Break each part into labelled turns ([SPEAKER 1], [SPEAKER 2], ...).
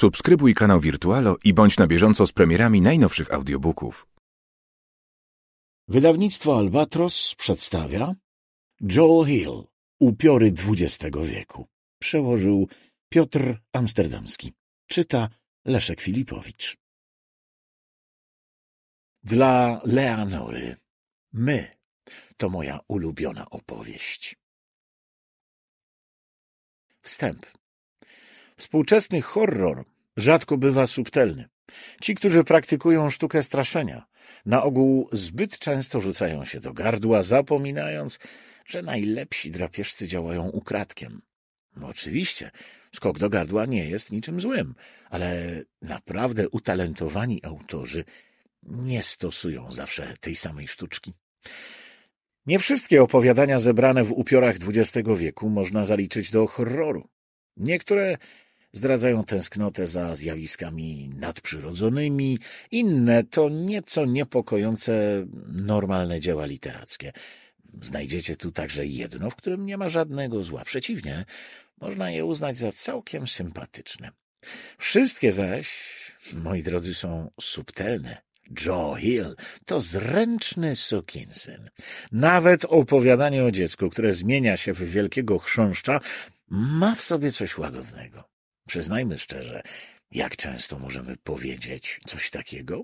[SPEAKER 1] Subskrybuj kanał Virtualo i bądź na bieżąco z premierami najnowszych audiobooków. Wydawnictwo Albatros przedstawia Joe Hill, Upiory XX wieku. Przełożył Piotr Amsterdamski. Czyta Leszek Filipowicz. Dla Leonory. My to moja ulubiona opowieść. Wstęp. Współczesny horror rzadko bywa subtelny. Ci, którzy praktykują sztukę straszenia, na ogół zbyt często rzucają się do gardła, zapominając, że najlepsi drapieżcy działają ukradkiem. No oczywiście, skok do gardła nie jest niczym złym, ale naprawdę utalentowani autorzy nie stosują zawsze tej samej sztuczki. Nie wszystkie opowiadania zebrane w upiorach XX wieku można zaliczyć do horroru. Niektóre zdradzają tęsknotę za zjawiskami nadprzyrodzonymi, inne to nieco niepokojące normalne dzieła literackie. Znajdziecie tu także jedno, w którym nie ma żadnego zła. Przeciwnie, można je uznać za całkiem sympatyczne. Wszystkie zaś, moi drodzy, są subtelne. Joe Hill to zręczny sukinsyn. Nawet opowiadanie o dziecku, które zmienia się w wielkiego chrząszcza, ma w sobie coś łagodnego. Przyznajmy szczerze, jak często możemy powiedzieć coś takiego?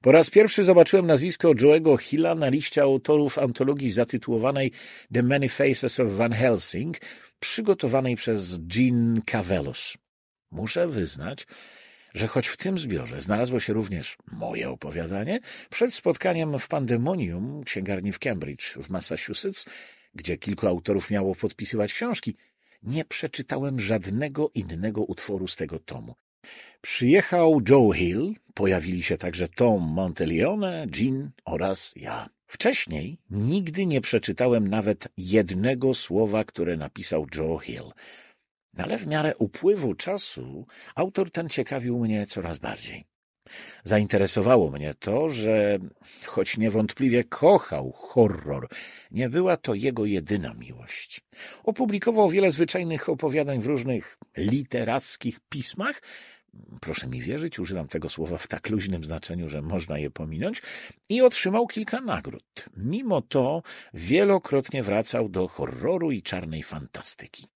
[SPEAKER 1] Po raz pierwszy zobaczyłem nazwisko Joe'ego Hilla na liście autorów antologii zatytułowanej The Many Faces of Van Helsing, przygotowanej przez Jean Cavelos. Muszę wyznać, że choć w tym zbiorze znalazło się również moje opowiadanie, przed spotkaniem w Pandemonium księgarni w Cambridge w Massachusetts, gdzie kilku autorów miało podpisywać książki, nie przeczytałem żadnego innego utworu z tego tomu. Przyjechał Joe Hill, pojawili się także Tom Monteleone, Jean oraz ja. Wcześniej nigdy nie przeczytałem nawet jednego słowa, które napisał Joe Hill. Ale w miarę upływu czasu autor ten ciekawił mnie coraz bardziej. Zainteresowało mnie to, że choć niewątpliwie kochał horror, nie była to jego jedyna miłość. Opublikował wiele zwyczajnych opowiadań w różnych literackich pismach. Proszę mi wierzyć, używam tego słowa w tak luźnym znaczeniu, że można je pominąć, i otrzymał kilka nagród. Mimo to wielokrotnie wracał do horroru i czarnej fantastyki.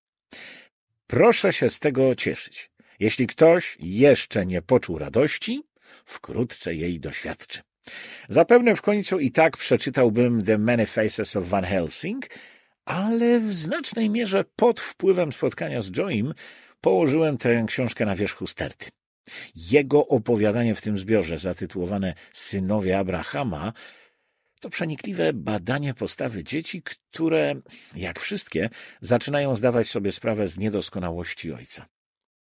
[SPEAKER 1] Proszę się z tego cieszyć. Jeśli ktoś jeszcze nie poczuł radości, wkrótce jej doświadczy. Zapewne w końcu i tak przeczytałbym The Many Faces of Van Helsing, ale w znacznej mierze pod wpływem spotkania z Joim położyłem tę książkę na wierzchu sterty. Jego opowiadanie w tym zbiorze, zatytułowane Synowie Abrahama, to przenikliwe badanie postawy dzieci, które, jak wszystkie, zaczynają zdawać sobie sprawę z niedoskonałości ojca.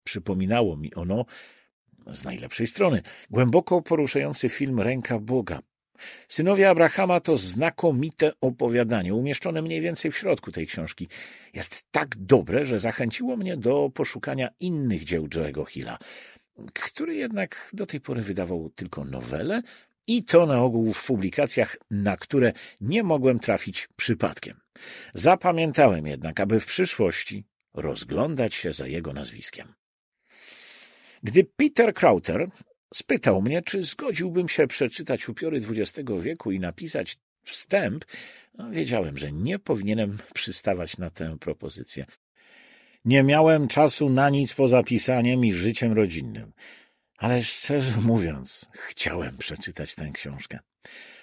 [SPEAKER 1] Przypominało mi ono z najlepszej strony, głęboko poruszający film Ręka Boga. Synowie Abrahama to znakomite opowiadanie, umieszczone mniej więcej w środku tej książki. Jest tak dobre, że zachęciło mnie do poszukania innych dzieł Joego Hilla, który jednak do tej pory wydawał tylko nowele i to na ogół w publikacjach, na które nie mogłem trafić przypadkiem. Zapamiętałem jednak, aby w przyszłości rozglądać się za jego nazwiskiem. Gdy Peter Crowther spytał mnie, czy zgodziłbym się przeczytać upiory XX wieku i napisać wstęp, no, wiedziałem, że nie powinienem przystawać na tę propozycję. Nie miałem czasu na nic poza pisaniem i życiem rodzinnym. Ale szczerze mówiąc, chciałem przeczytać tę książkę.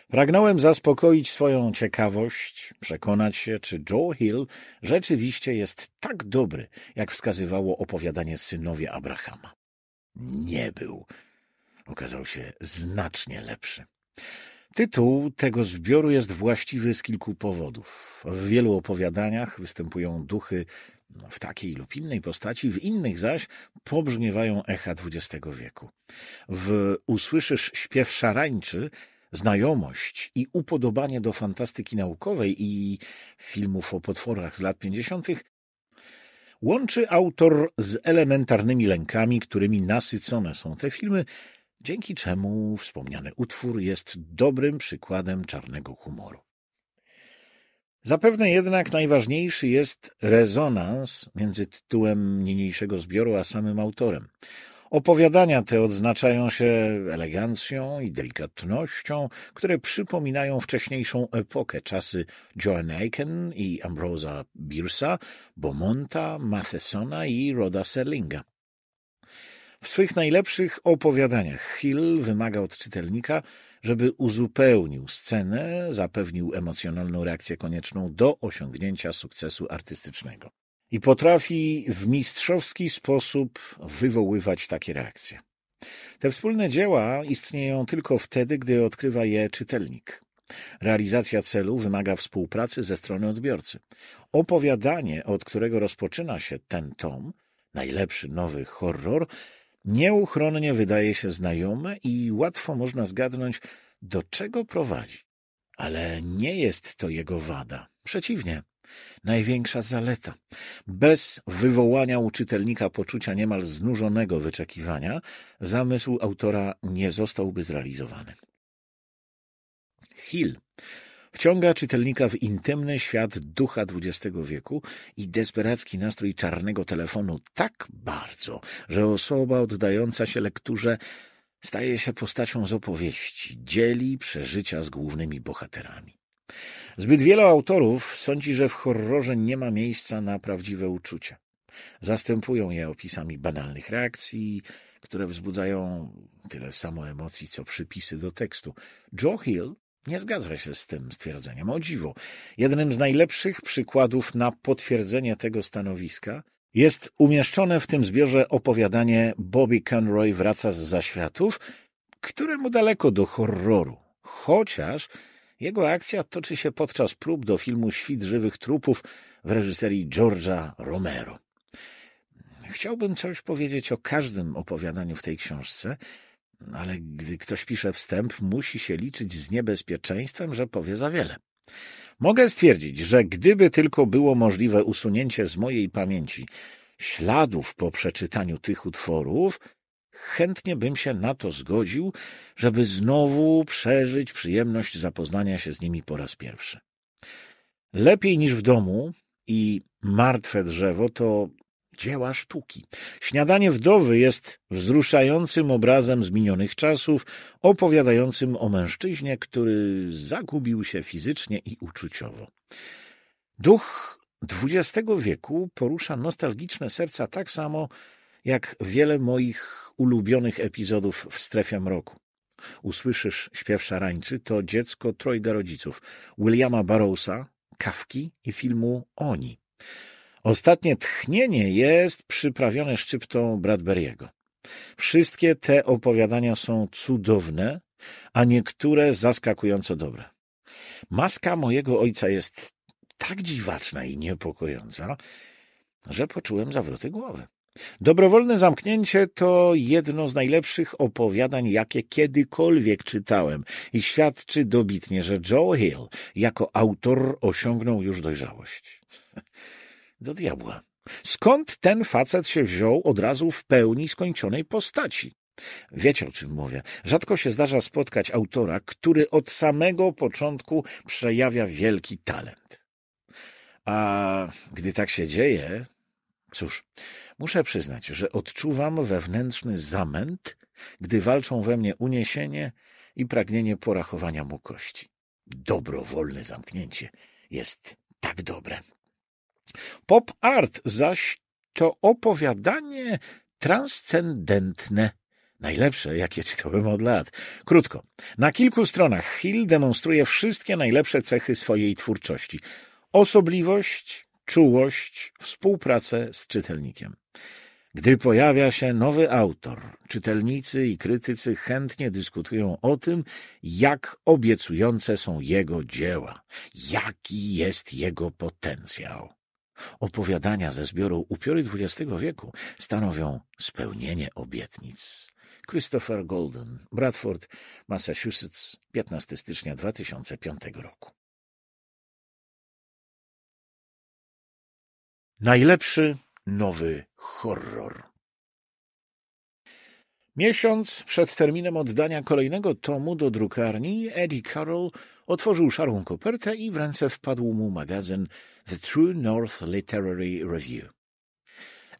[SPEAKER 1] Pragnąłem zaspokoić swoją ciekawość, przekonać się, czy Joe Hill rzeczywiście jest tak dobry, jak wskazywało opowiadanie synowie Abrahama nie był. Okazał się znacznie lepszy. Tytuł tego zbioru jest właściwy z kilku powodów. W wielu opowiadaniach występują duchy no, w takiej lub innej postaci, w innych zaś pobrzmiewają echa XX wieku. W Usłyszysz śpiew szarańczy znajomość i upodobanie do fantastyki naukowej i filmów o potworach z lat 50 łączy autor z elementarnymi lękami, którymi nasycone są te filmy, dzięki czemu wspomniany utwór jest dobrym przykładem czarnego humoru. Zapewne jednak najważniejszy jest rezonans między tytułem niniejszego zbioru a samym autorem. Opowiadania te odznaczają się elegancją i delikatnością, które przypominają wcześniejszą epokę, czasy Joan Aiken i Ambrosa Bierce'a, Beaumonta, Mathesona i Roda Serlinga. W swych najlepszych opowiadaniach Hill wymaga od czytelnika, żeby uzupełnił scenę, zapewnił emocjonalną reakcję konieczną do osiągnięcia sukcesu artystycznego i potrafi w mistrzowski sposób wywoływać takie reakcje. Te wspólne dzieła istnieją tylko wtedy, gdy odkrywa je czytelnik. Realizacja celu wymaga współpracy ze strony odbiorcy. Opowiadanie, od którego rozpoczyna się ten tom, najlepszy nowy horror, nieuchronnie wydaje się znajome i łatwo można zgadnąć, do czego prowadzi. Ale nie jest to jego wada. Przeciwnie, największa zaleta. Bez wywołania u czytelnika poczucia niemal znużonego wyczekiwania, zamysł autora nie zostałby zrealizowany. Hill wciąga czytelnika w intymny świat ducha XX wieku i desperacki nastrój czarnego telefonu tak bardzo, że osoba oddająca się lekturze staje się postacią z opowieści, dzieli przeżycia z głównymi bohaterami. Zbyt wielu autorów sądzi, że w horrorze nie ma miejsca na prawdziwe uczucia. Zastępują je opisami banalnych reakcji, które wzbudzają tyle samo emocji, co przypisy do tekstu. Joe Hill nie zgadza się z tym stwierdzeniem. O dziwo, jednym z najlepszych przykładów na potwierdzenie tego stanowiska jest umieszczone w tym zbiorze opowiadanie Bobby Conroy wraca z zaświatów, któremu daleko do horroru, chociaż jego akcja toczy się podczas prób do filmu Świt żywych trupów w reżyserii George'a Romero. Chciałbym coś powiedzieć o każdym opowiadaniu w tej książce, ale gdy ktoś pisze wstęp, musi się liczyć z niebezpieczeństwem, że powie za wiele. Mogę stwierdzić, że gdyby tylko było możliwe usunięcie z mojej pamięci śladów po przeczytaniu tych utworów, chętnie bym się na to zgodził, żeby znowu przeżyć przyjemność zapoznania się z nimi po raz pierwszy. Lepiej niż w domu i martwe drzewo to dzieła sztuki. Śniadanie wdowy jest wzruszającym obrazem z minionych czasów, opowiadającym o mężczyźnie, który zagubił się fizycznie i uczuciowo. Duch XX wieku porusza nostalgiczne serca tak samo jak wiele moich ulubionych epizodów w strefie mroku. Usłyszysz śpiew szarańczy, to dziecko trojga rodziców: Williama Barrowsa, Kawki i filmu Oni. Ostatnie tchnienie jest przyprawione szczyptą Bradberryego. Wszystkie te opowiadania są cudowne, a niektóre zaskakująco dobre. Maska mojego ojca jest tak dziwaczna i niepokojąca, że poczułem zawroty głowy. Dobrowolne zamknięcie to jedno z najlepszych opowiadań, jakie kiedykolwiek czytałem i świadczy dobitnie, że Joe Hill jako autor osiągnął już dojrzałość. Do diabła. Skąd ten facet się wziął od razu w pełni skończonej postaci? Wiecie o czym mówię. Rzadko się zdarza spotkać autora, który od samego początku przejawia wielki talent. A gdy tak się dzieje, Cóż, muszę przyznać, że odczuwam wewnętrzny zamęt, gdy walczą we mnie uniesienie i pragnienie porachowania mu kości. Dobrowolne zamknięcie jest tak dobre. Pop art zaś to opowiadanie transcendentne. Najlepsze, jakie czytałem od lat. Krótko, na kilku stronach Hill demonstruje wszystkie najlepsze cechy swojej twórczości. Osobliwość, czułość, współpracę z czytelnikiem. Gdy pojawia się nowy autor, czytelnicy i krytycy chętnie dyskutują o tym, jak obiecujące są jego dzieła, jaki jest jego potencjał. Opowiadania ze zbioru Upiory XX wieku stanowią spełnienie obietnic. Christopher Golden, Bradford, Massachusetts, 15 stycznia 2005 roku. Najlepszy nowy horror. Miesiąc przed terminem oddania kolejnego tomu do drukarni, Eddie Carroll otworzył szarą kopertę i w ręce wpadł mu magazyn The True North Literary Review.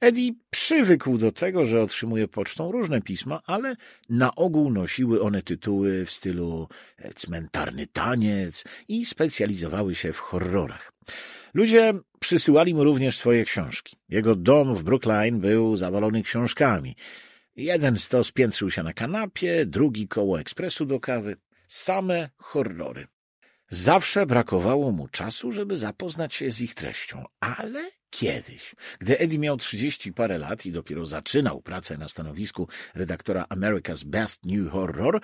[SPEAKER 1] Eddie przywykł do tego, że otrzymuje pocztą różne pisma, ale na ogół nosiły one tytuły w stylu cmentarny taniec i specjalizowały się w horrorach. Ludzie przysyłali mu również swoje książki. Jego dom w Brookline był zawalony książkami. Jeden stos piętrzył się na kanapie, drugi koło ekspresu do kawy. Same horrory. Zawsze brakowało mu czasu, żeby zapoznać się z ich treścią, ale kiedyś, gdy Eddie miał trzydzieści parę lat i dopiero zaczynał pracę na stanowisku redaktora America's Best New Horror,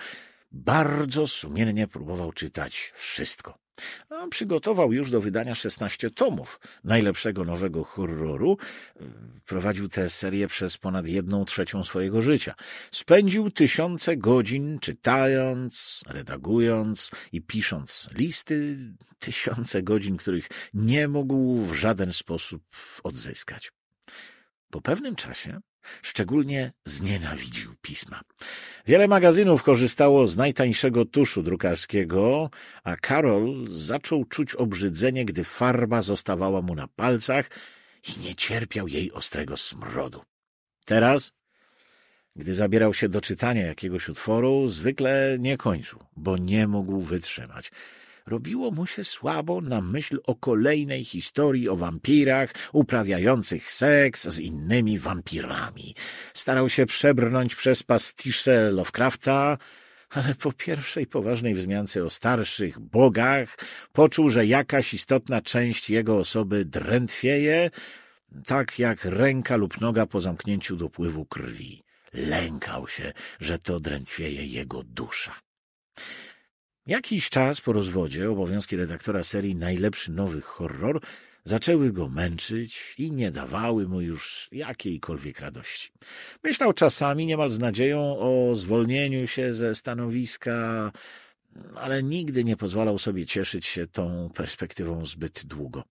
[SPEAKER 1] bardzo sumiennie próbował czytać wszystko a przygotował już do wydania 16 tomów najlepszego nowego horroru. E, prowadził tę serię przez ponad jedną trzecią swojego życia. Spędził tysiące godzin czytając, redagując i pisząc listy, tysiące godzin, których nie mógł w żaden sposób odzyskać. Po pewnym czasie Szczególnie znienawidził pisma. Wiele magazynów korzystało z najtańszego tuszu drukarskiego, a Karol zaczął czuć obrzydzenie, gdy farba zostawała mu na palcach i nie cierpiał jej ostrego smrodu. Teraz, gdy zabierał się do czytania jakiegoś utworu, zwykle nie kończył, bo nie mógł wytrzymać. Robiło mu się słabo na myśl o kolejnej historii o wampirach uprawiających seks z innymi wampirami. Starał się przebrnąć przez pastisze Lovecrafta, ale po pierwszej poważnej wzmiance o starszych bogach poczuł, że jakaś istotna część jego osoby drętwieje, tak jak ręka lub noga po zamknięciu dopływu krwi. Lękał się, że to drętwieje jego dusza. Jakiś czas po rozwodzie obowiązki redaktora serii Najlepszy Nowy Horror zaczęły go męczyć i nie dawały mu już jakiejkolwiek radości. Myślał czasami niemal z nadzieją o zwolnieniu się ze stanowiska, ale nigdy nie pozwalał sobie cieszyć się tą perspektywą zbyt długo.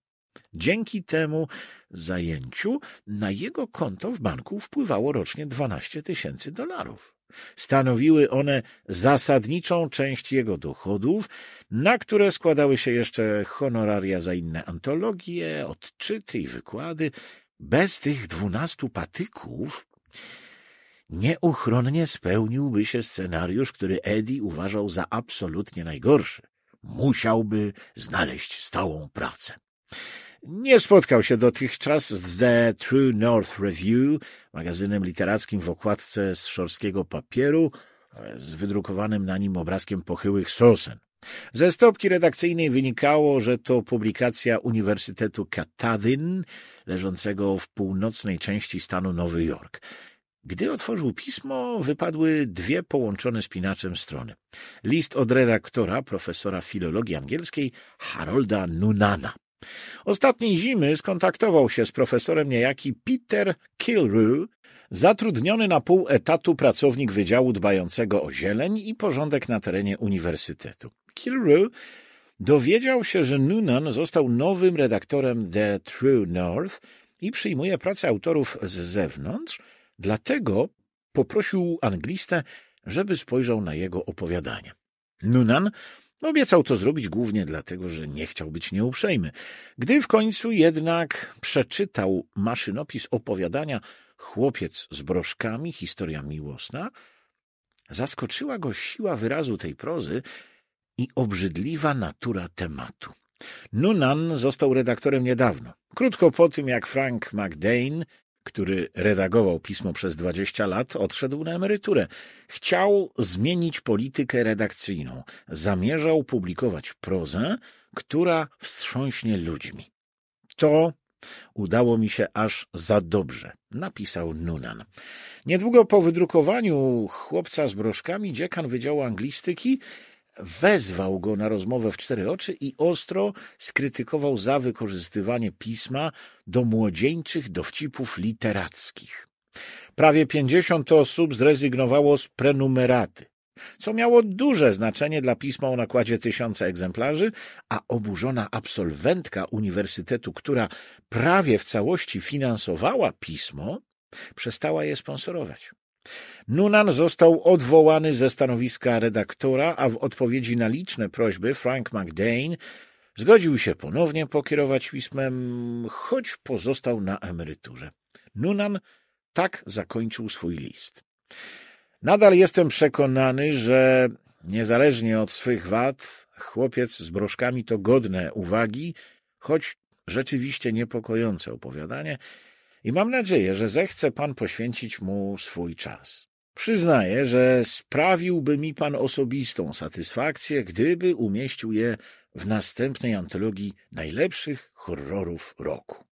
[SPEAKER 1] Dzięki temu zajęciu na jego konto w banku wpływało rocznie 12 tysięcy dolarów. Stanowiły one zasadniczą część jego dochodów, na które składały się jeszcze honoraria za inne antologie, odczyty i wykłady. Bez tych dwunastu patyków nieuchronnie spełniłby się scenariusz, który Eddie uważał za absolutnie najgorszy. Musiałby znaleźć stałą pracę nie spotkał się dotychczas z The True North Review, magazynem literackim w okładce z szorskiego papieru, z wydrukowanym na nim obrazkiem pochyłych sosen. Ze stopki redakcyjnej wynikało, że to publikacja Uniwersytetu Katadyn, leżącego w północnej części stanu Nowy Jork. Gdy otworzył pismo, wypadły dwie połączone spinaczem strony. List od redaktora, profesora filologii angielskiej Harolda Nunana. Ostatniej zimy skontaktował się z profesorem niejaki Peter Kilrew, zatrudniony na pół etatu pracownik Wydziału Dbającego o Zieleń i Porządek na terenie Uniwersytetu. Kilrew dowiedział się, że Noonan został nowym redaktorem The True North i przyjmuje pracę autorów z zewnątrz, dlatego poprosił anglistę, żeby spojrzał na jego opowiadanie. Noonan Obiecał to zrobić głównie dlatego, że nie chciał być nieuprzejmy. Gdy w końcu jednak przeczytał maszynopis opowiadania Chłopiec z broszkami, historia miłosna, zaskoczyła go siła wyrazu tej prozy i obrzydliwa natura tematu. Nunan został redaktorem niedawno, krótko po tym, jak Frank McDane który redagował pismo przez 20 lat, odszedł na emeryturę. Chciał zmienić politykę redakcyjną. Zamierzał publikować prozę, która wstrząśnie ludźmi. To Udało mi się aż za dobrze, napisał Nunan. Niedługo po wydrukowaniu chłopca z broszkami dziekan Wydziału Anglistyki wezwał go na rozmowę w cztery oczy i ostro skrytykował za wykorzystywanie pisma do młodzieńczych dowcipów literackich. Prawie pięćdziesiąt osób zrezygnowało z prenumeraty, co miało duże znaczenie dla pisma o nakładzie tysiąca egzemplarzy, a oburzona absolwentka uniwersytetu, która prawie w całości finansowała pismo, przestała je sponsorować. Nunan został odwołany ze stanowiska redaktora, a w odpowiedzi na liczne prośby Frank McDane zgodził się ponownie pokierować pismem, choć pozostał na emeryturze. Nunan tak zakończył swój list. Nadal jestem przekonany, że niezależnie od swych wad, chłopiec z broszkami to godne uwagi, choć rzeczywiście niepokojące opowiadanie, i mam nadzieję, że zechce pan poświęcić mu swój czas. Przyznaję, że sprawiłby mi pan osobistą satysfakcję, gdyby umieścił je w następnej antologii najlepszych horrorów roku.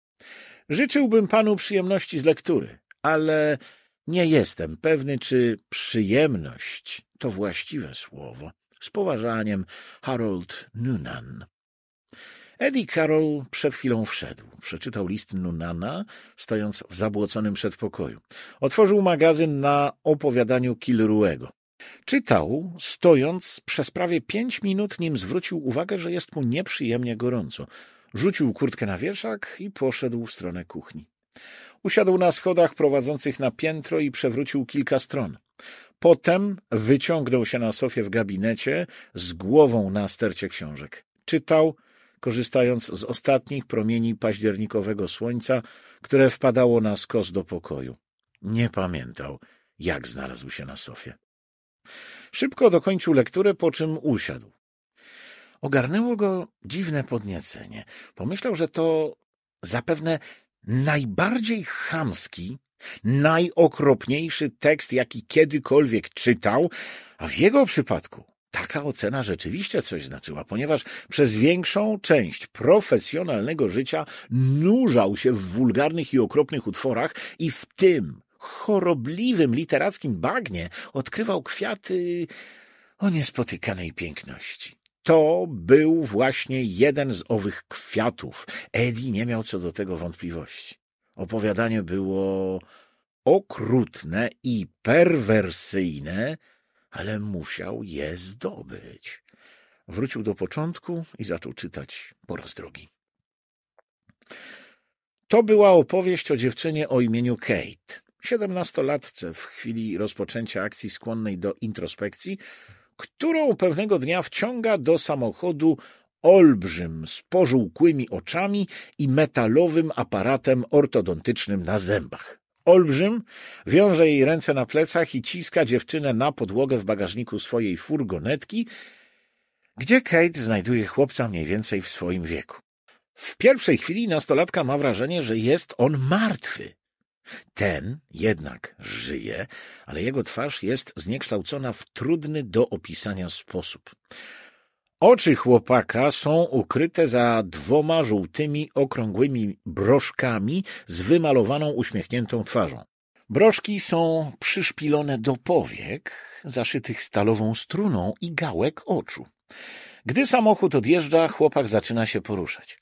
[SPEAKER 1] Życzyłbym panu przyjemności z lektury, ale nie jestem pewny, czy przyjemność to właściwe słowo. Z poważaniem Harold Noonan. Eddie Carroll przed chwilą wszedł. Przeczytał list Nunana, stojąc w zabłoconym przedpokoju. Otworzył magazyn na opowiadaniu Kilruego. Czytał, stojąc przez prawie pięć minut, nim zwrócił uwagę, że jest mu nieprzyjemnie gorąco. Rzucił kurtkę na wieszak i poszedł w stronę kuchni. Usiadł na schodach prowadzących na piętro i przewrócił kilka stron. Potem wyciągnął się na sofie w gabinecie z głową na stercie książek. Czytał korzystając z ostatnich promieni październikowego słońca, które wpadało na skos do pokoju. Nie pamiętał, jak znalazł się na sofie. Szybko dokończył lekturę, po czym usiadł. Ogarnęło go dziwne podniecenie. Pomyślał, że to zapewne najbardziej chamski, najokropniejszy tekst, jaki kiedykolwiek czytał, a w jego przypadku Taka ocena rzeczywiście coś znaczyła, ponieważ przez większą część profesjonalnego życia nurzał się w wulgarnych i okropnych utworach i w tym chorobliwym literackim bagnie odkrywał kwiaty o niespotykanej piękności. To był właśnie jeden z owych kwiatów. Edi nie miał co do tego wątpliwości. Opowiadanie było okrutne i perwersyjne, ale musiał je zdobyć. Wrócił do początku i zaczął czytać po raz drugi. To była opowieść o dziewczynie o imieniu Kate, siedemnastolatce w chwili rozpoczęcia akcji skłonnej do introspekcji, którą pewnego dnia wciąga do samochodu olbrzym z pożółkłymi oczami i metalowym aparatem ortodontycznym na zębach olbrzym, wiąże jej ręce na plecach i ciska dziewczynę na podłogę w bagażniku swojej furgonetki, gdzie Kate znajduje chłopca mniej więcej w swoim wieku. W pierwszej chwili nastolatka ma wrażenie, że jest on martwy. Ten jednak żyje, ale jego twarz jest zniekształcona w trudny do opisania sposób. Oczy chłopaka są ukryte za dwoma żółtymi, okrągłymi broszkami z wymalowaną, uśmiechniętą twarzą. Broszki są przyszpilone do powiek, zaszytych stalową struną i gałek oczu. Gdy samochód odjeżdża, chłopak zaczyna się poruszać.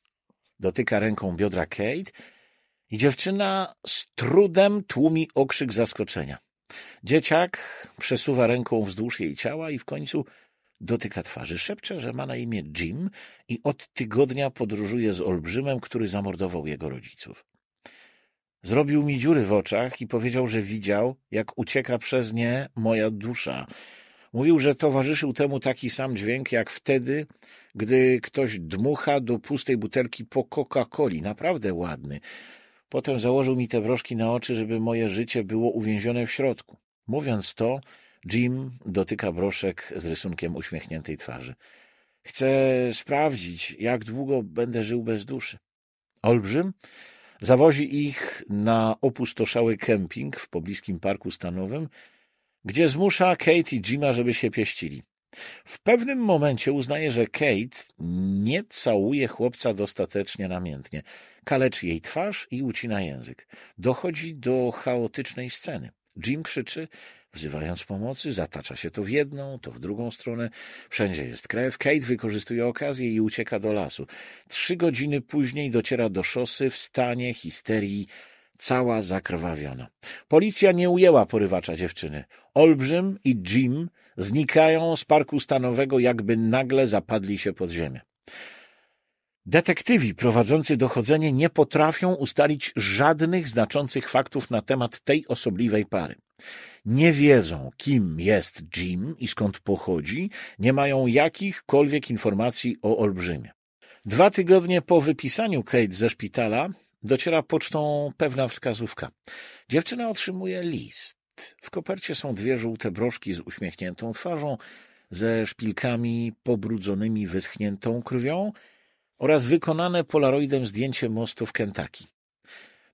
[SPEAKER 1] Dotyka ręką biodra Kate i dziewczyna z trudem tłumi okrzyk zaskoczenia. Dzieciak przesuwa ręką wzdłuż jej ciała i w końcu Dotyka twarzy, szepcze, że ma na imię Jim i od tygodnia podróżuje z olbrzymem, który zamordował jego rodziców. Zrobił mi dziury w oczach i powiedział, że widział, jak ucieka przez nie moja dusza. Mówił, że towarzyszył temu taki sam dźwięk jak wtedy, gdy ktoś dmucha do pustej butelki po Coca-Coli. Naprawdę ładny. Potem założył mi te broszki na oczy, żeby moje życie było uwięzione w środku. Mówiąc to, Jim dotyka broszek z rysunkiem uśmiechniętej twarzy. Chcę sprawdzić, jak długo będę żył bez duszy. Olbrzym zawozi ich na opustoszały kemping w pobliskim parku stanowym, gdzie zmusza Kate i Jima, żeby się pieścili. W pewnym momencie uznaje, że Kate nie całuje chłopca dostatecznie namiętnie. Kaleczy jej twarz i ucina język. Dochodzi do chaotycznej sceny. Jim krzyczy, Wzywając pomocy, zatacza się to w jedną, to w drugą stronę. Wszędzie jest krew. Kate wykorzystuje okazję i ucieka do lasu. Trzy godziny później dociera do szosy w stanie histerii cała zakrwawiona. Policja nie ujęła porywacza dziewczyny. Olbrzym i Jim znikają z parku stanowego, jakby nagle zapadli się pod ziemię. Detektywi prowadzący dochodzenie nie potrafią ustalić żadnych znaczących faktów na temat tej osobliwej pary. Nie wiedzą, kim jest Jim i skąd pochodzi, nie mają jakichkolwiek informacji o olbrzymie. Dwa tygodnie po wypisaniu Kate ze szpitala dociera pocztą pewna wskazówka. Dziewczyna otrzymuje list. W kopercie są dwie żółte broszki z uśmiechniętą twarzą, ze szpilkami pobrudzonymi wyschniętą krwią oraz wykonane polaroidem zdjęcie mostu w Kentucky.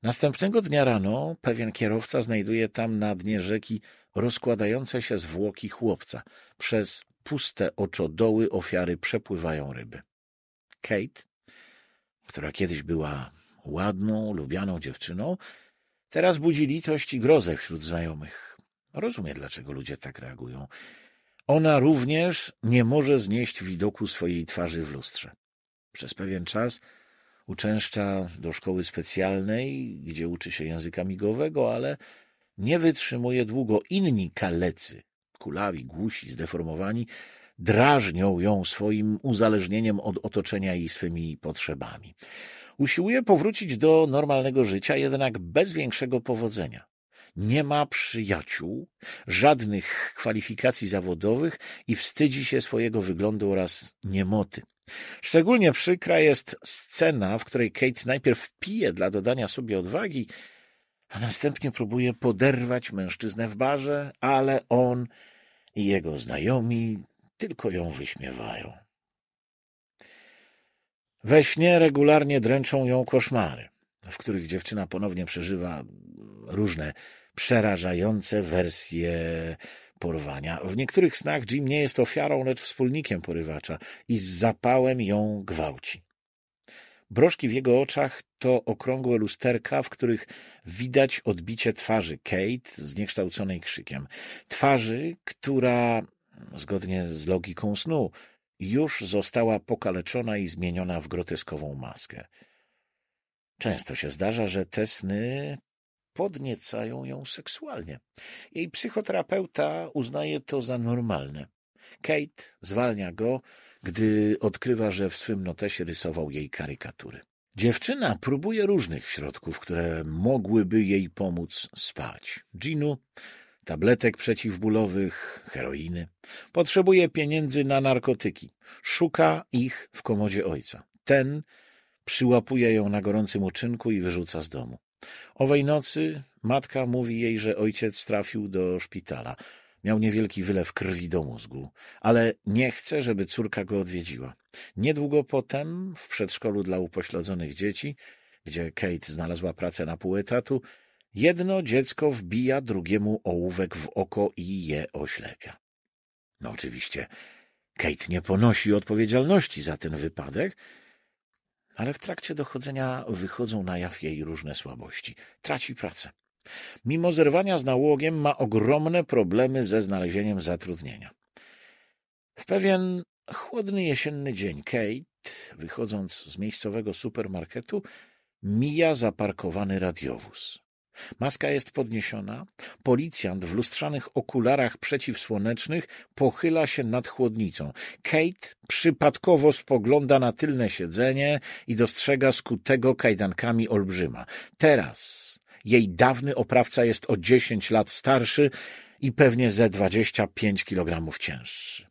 [SPEAKER 1] Następnego dnia rano pewien kierowca znajduje tam na dnie rzeki rozkładające się zwłoki chłopca. Przez puste oczodoły ofiary przepływają ryby. Kate, która kiedyś była ładną, lubianą dziewczyną, teraz budzi litość i grozę wśród znajomych. Rozumie, dlaczego ludzie tak reagują. Ona również nie może znieść widoku swojej twarzy w lustrze. Przez pewien czas uczęszcza do szkoły specjalnej, gdzie uczy się języka migowego, ale nie wytrzymuje długo. Inni kalecy, kulawi, głusi, zdeformowani, drażnią ją swoim uzależnieniem od otoczenia i swymi potrzebami. Usiłuje powrócić do normalnego życia, jednak bez większego powodzenia nie ma przyjaciół, żadnych kwalifikacji zawodowych i wstydzi się swojego wyglądu oraz niemoty. Szczególnie przykra jest scena, w której Kate najpierw pije dla dodania sobie odwagi, a następnie próbuje poderwać mężczyznę w barze, ale on i jego znajomi tylko ją wyśmiewają. We śnie regularnie dręczą ją koszmary, w których dziewczyna ponownie przeżywa różne przerażające wersje porwania. W niektórych snach Jim nie jest ofiarą, lecz wspólnikiem porywacza i z zapałem ją gwałci. Broszki w jego oczach to okrągłe lusterka, w których widać odbicie twarzy Kate, zniekształconej krzykiem. Twarzy, która, zgodnie z logiką snu, już została pokaleczona i zmieniona w groteskową maskę. Często się zdarza, że te sny podniecają ją seksualnie. Jej psychoterapeuta uznaje to za normalne. Kate zwalnia go, gdy odkrywa, że w swym notesie rysował jej karykatury. Dziewczyna próbuje różnych środków, które mogłyby jej pomóc spać. Ginu, tabletek przeciwbólowych, heroiny. Potrzebuje pieniędzy na narkotyki. Szuka ich w komodzie ojca. Ten przyłapuje ją na gorącym uczynku i wyrzuca z domu. Owej nocy matka mówi jej, że ojciec trafił do szpitala. Miał niewielki wylew krwi do mózgu, ale nie chce, żeby córka go odwiedziła. Niedługo potem, w przedszkolu dla upośledzonych dzieci, gdzie Kate znalazła pracę na pół etatu, jedno dziecko wbija drugiemu ołówek w oko i je oślepia. No oczywiście, Kate nie ponosi odpowiedzialności za ten wypadek, ale w trakcie dochodzenia wychodzą na jaw jej różne słabości. Traci pracę. Mimo zerwania z nałogiem ma ogromne problemy ze znalezieniem zatrudnienia. W pewien chłodny jesienny dzień Kate, wychodząc z miejscowego supermarketu, mija zaparkowany radiowóz. Maska jest podniesiona. Policjant w lustrzanych okularach przeciwsłonecznych pochyla się nad chłodnicą. Kate przypadkowo spogląda na tylne siedzenie i dostrzega skutego kajdankami olbrzyma. Teraz jej dawny oprawca jest o dziesięć lat starszy i pewnie ze dwadzieścia pięć kilogramów cięższy.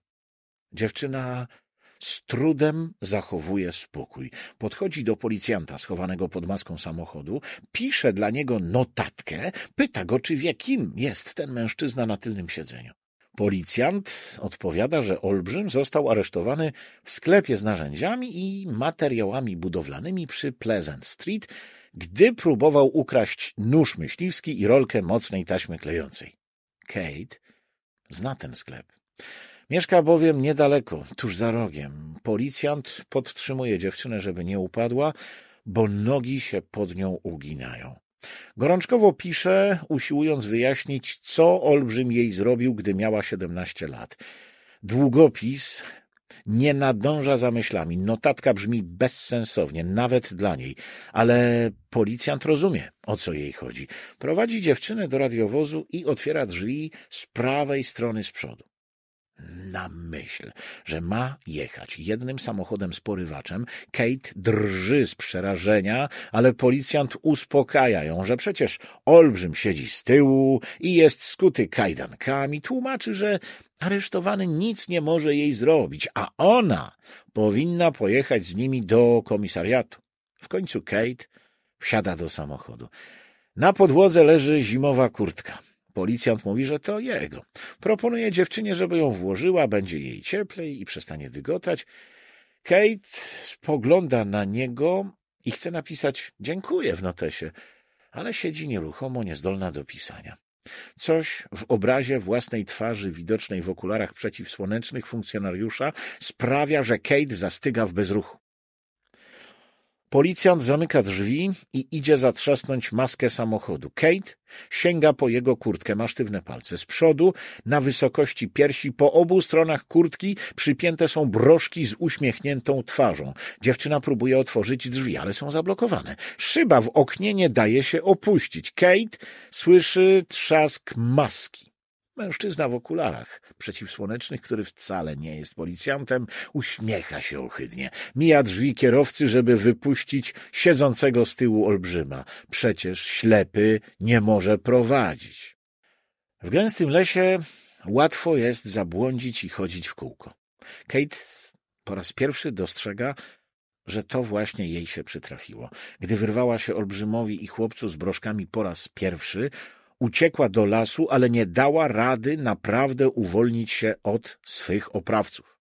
[SPEAKER 1] Dziewczyna z trudem zachowuje spokój. Podchodzi do policjanta schowanego pod maską samochodu, pisze dla niego notatkę, pyta go, czy wie, kim jest ten mężczyzna na tylnym siedzeniu. Policjant odpowiada, że Olbrzym został aresztowany w sklepie z narzędziami i materiałami budowlanymi przy Pleasant Street, gdy próbował ukraść nóż myśliwski i rolkę mocnej taśmy klejącej. Kate zna ten sklep. Mieszka bowiem niedaleko, tuż za rogiem. Policjant podtrzymuje dziewczynę, żeby nie upadła, bo nogi się pod nią uginają. Gorączkowo pisze, usiłując wyjaśnić, co olbrzym jej zrobił, gdy miała 17 lat. Długopis nie nadąża za myślami. Notatka brzmi bezsensownie, nawet dla niej, ale policjant rozumie, o co jej chodzi. Prowadzi dziewczynę do radiowozu i otwiera drzwi z prawej strony z przodu na myśl, że ma jechać jednym samochodem z porywaczem. Kate drży z przerażenia, ale policjant uspokaja ją, że przecież olbrzym siedzi z tyłu i jest skuty kajdankami. Tłumaczy, że aresztowany nic nie może jej zrobić, a ona powinna pojechać z nimi do komisariatu. W końcu Kate wsiada do samochodu. Na podłodze leży zimowa kurtka. Policjant mówi, że to jego. Proponuje dziewczynie, żeby ją włożyła, będzie jej cieplej i przestanie dygotać. Kate spogląda na niego i chce napisać dziękuję w notesie, ale siedzi nieruchomo, niezdolna do pisania. Coś w obrazie własnej twarzy widocznej w okularach przeciwsłonecznych funkcjonariusza sprawia, że Kate zastyga w bezruchu. Policjant zamyka drzwi i idzie zatrzasnąć maskę samochodu. Kate sięga po jego kurtkę, ma sztywne palce. Z przodu, na wysokości piersi, po obu stronach kurtki przypięte są broszki z uśmiechniętą twarzą. Dziewczyna próbuje otworzyć drzwi, ale są zablokowane. Szyba w oknie nie daje się opuścić. Kate słyszy trzask maski. Mężczyzna w okularach przeciwsłonecznych, który wcale nie jest policjantem, uśmiecha się ohydnie. Mija drzwi kierowcy, żeby wypuścić siedzącego z tyłu olbrzyma. Przecież ślepy nie może prowadzić. W gęstym lesie łatwo jest zabłądzić i chodzić w kółko. Kate po raz pierwszy dostrzega, że to właśnie jej się przytrafiło. Gdy wyrwała się olbrzymowi i chłopcu z broszkami po raz pierwszy, Uciekła do lasu, ale nie dała rady naprawdę uwolnić się od swych oprawców.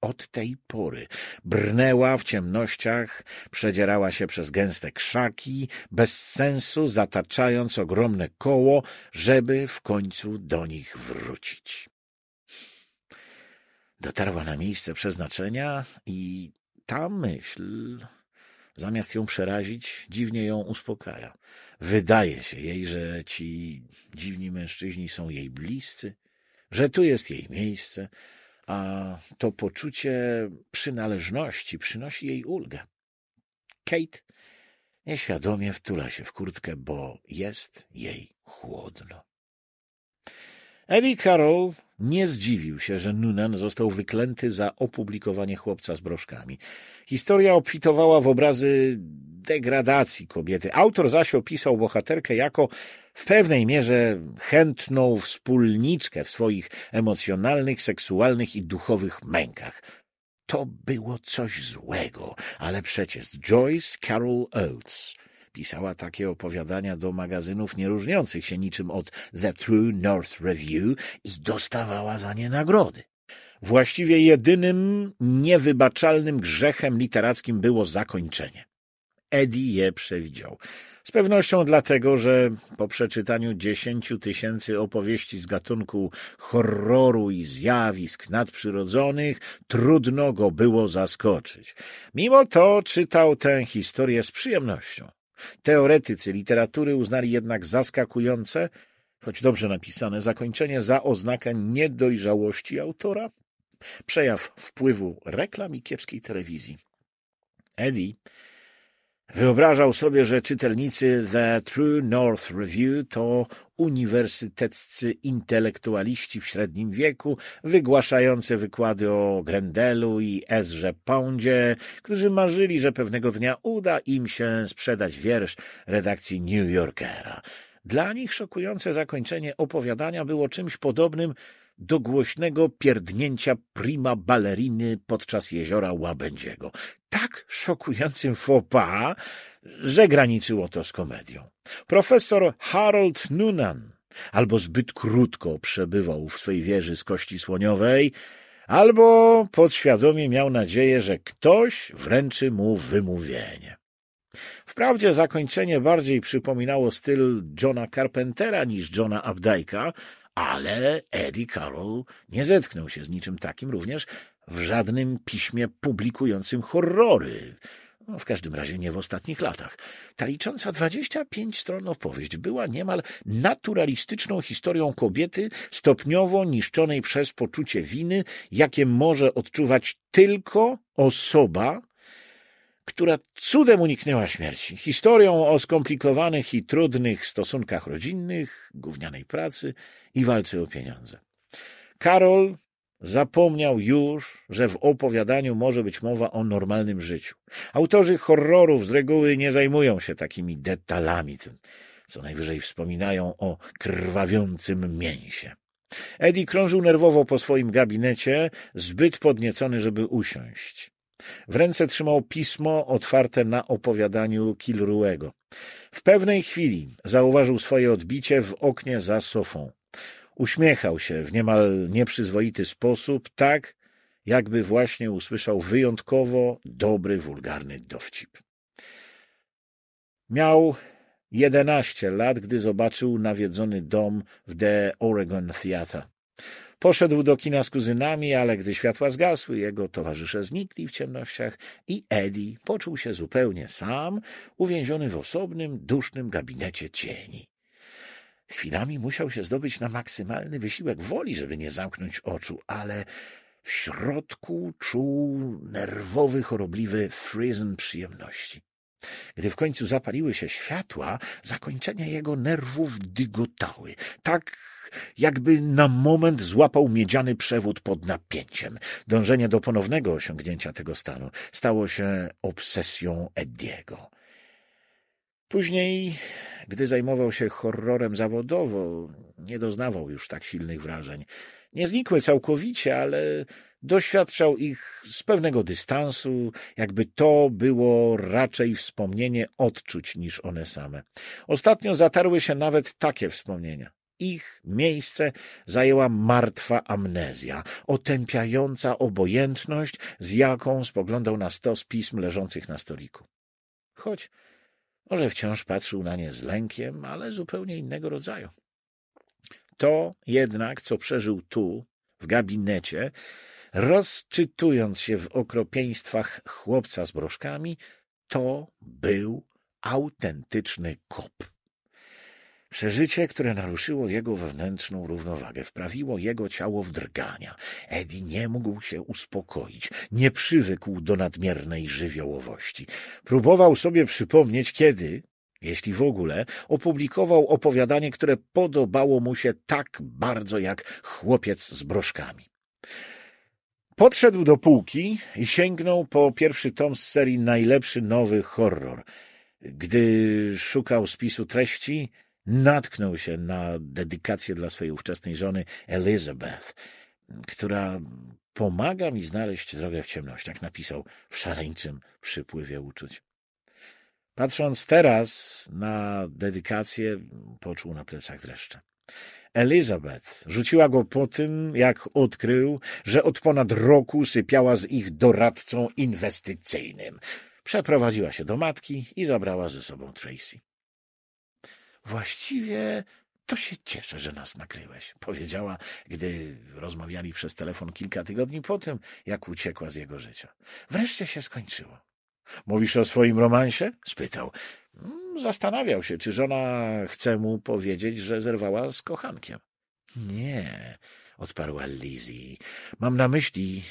[SPEAKER 1] Od tej pory brnęła w ciemnościach, przedzierała się przez gęste krzaki, bez sensu zataczając ogromne koło, żeby w końcu do nich wrócić. Dotarła na miejsce przeznaczenia i ta myśl zamiast ją przerazić, dziwnie ją uspokaja. Wydaje się jej, że ci dziwni mężczyźni są jej bliscy, że tu jest jej miejsce, a to poczucie przynależności przynosi jej ulgę. Kate nieświadomie wtula się w kurtkę, bo jest jej chłodno. Eddie Carroll nie zdziwił się, że Nunan został wyklęty za opublikowanie chłopca z broszkami. Historia obfitowała w obrazy degradacji kobiety. Autor zaś opisał bohaterkę jako w pewnej mierze chętną wspólniczkę w swoich emocjonalnych, seksualnych i duchowych mękach. To było coś złego, ale przecież Joyce Carol Oates Pisała takie opowiadania do magazynów nieróżniących się niczym od The True North Review i dostawała za nie nagrody. Właściwie jedynym niewybaczalnym grzechem literackim było zakończenie. Eddie je przewidział. Z pewnością dlatego, że po przeczytaniu dziesięciu tysięcy opowieści z gatunku horroru i zjawisk nadprzyrodzonych, trudno go było zaskoczyć. Mimo to czytał tę historię z przyjemnością. Teoretycy literatury uznali jednak zaskakujące, choć dobrze napisane zakończenie za oznakę niedojrzałości autora, przejaw wpływu reklam i kiepskiej telewizji. Eddie Wyobrażał sobie, że czytelnicy The True North Review to uniwersyteccy intelektualiści w średnim wieku, wygłaszający wykłady o Grendelu i Ezrze Poundzie, którzy marzyli, że pewnego dnia uda im się sprzedać wiersz redakcji New Yorkera. Dla nich szokujące zakończenie opowiadania było czymś podobnym do głośnego pierdnięcia prima baleriny podczas jeziora Łabędziego. Tak szokującym faux pas, że graniczyło to z komedią. Profesor Harold Noonan albo zbyt krótko przebywał w swej wieży z kości słoniowej, albo podświadomie miał nadzieję, że ktoś wręczy mu wymówienie. Wprawdzie zakończenie bardziej przypominało styl Johna Carpentera niż Johna Abdajka, ale Eddie Carroll nie zetknął się z niczym takim również w żadnym piśmie publikującym horrory. No, w każdym razie nie w ostatnich latach. Ta licząca 25 stron opowieść była niemal naturalistyczną historią kobiety stopniowo niszczonej przez poczucie winy, jakie może odczuwać tylko osoba, która cudem uniknęła śmierci, historią o skomplikowanych i trudnych stosunkach rodzinnych, gównianej pracy i walce o pieniądze. Karol zapomniał już, że w opowiadaniu może być mowa o normalnym życiu. Autorzy horrorów z reguły nie zajmują się takimi detalami, tym, co najwyżej wspominają o krwawiącym mięsie. Eddie krążył nerwowo po swoim gabinecie, zbyt podniecony, żeby usiąść. W ręce trzymał pismo otwarte na opowiadaniu Kilruego. W pewnej chwili zauważył swoje odbicie w oknie za sofą. Uśmiechał się w niemal nieprzyzwoity sposób, tak jakby właśnie usłyszał wyjątkowo dobry, wulgarny dowcip. Miał jedenaście lat, gdy zobaczył nawiedzony dom w The Oregon Theatre. Poszedł do kina z kuzynami, ale gdy światła zgasły, jego towarzysze znikli w ciemnościach i Eddie poczuł się zupełnie sam, uwięziony w osobnym, dusznym gabinecie cieni. Chwilami musiał się zdobyć na maksymalny wysiłek woli, żeby nie zamknąć oczu, ale w środku czuł nerwowy, chorobliwy fryzm przyjemności. Gdy w końcu zapaliły się światła, zakończenia jego nerwów dygotały. Tak jakby na moment złapał miedziany przewód pod napięciem. Dążenie do ponownego osiągnięcia tego stanu stało się obsesją Ediego. Później, gdy zajmował się horrorem zawodowo, nie doznawał już tak silnych wrażeń. Nie znikły całkowicie, ale doświadczał ich z pewnego dystansu, jakby to było raczej wspomnienie odczuć niż one same. Ostatnio zatarły się nawet takie wspomnienia ich miejsce zajęła martwa amnezja, otępiająca obojętność, z jaką spoglądał na stos pism leżących na stoliku. Choć może wciąż patrzył na nie z lękiem, ale zupełnie innego rodzaju. To jednak, co przeżył tu, w gabinecie, rozczytując się w okropieństwach chłopca z broszkami, to był autentyczny kop. Przeżycie, które naruszyło jego wewnętrzną równowagę, wprawiło jego ciało w drgania. Eddie nie mógł się uspokoić, nie przywykł do nadmiernej żywiołowości. Próbował sobie przypomnieć, kiedy, jeśli w ogóle, opublikował opowiadanie, które podobało mu się tak bardzo jak chłopiec z broszkami. Podszedł do półki i sięgnął po pierwszy tom z serii Najlepszy nowy horror. Gdy szukał spisu treści, natknął się na dedykację dla swojej ówczesnej żony Elizabeth, która pomaga mi znaleźć drogę w jak napisał w szaleńczym przypływie uczuć. Patrząc teraz na dedykację, poczuł na plecach dreszcze. Elizabeth rzuciła go po tym, jak odkrył, że od ponad roku sypiała z ich doradcą inwestycyjnym. Przeprowadziła się do matki i zabrała ze sobą Tracy. Właściwie to się cieszę, że nas nakryłeś, powiedziała, gdy rozmawiali przez telefon kilka tygodni po tym, jak uciekła z jego życia. Wreszcie się skończyło. Mówisz o swoim romansie? spytał. Mm, zastanawiał się, czy żona chce mu powiedzieć, że zerwała z kochankiem. Nie, odparła Lizzie. Mam na myśli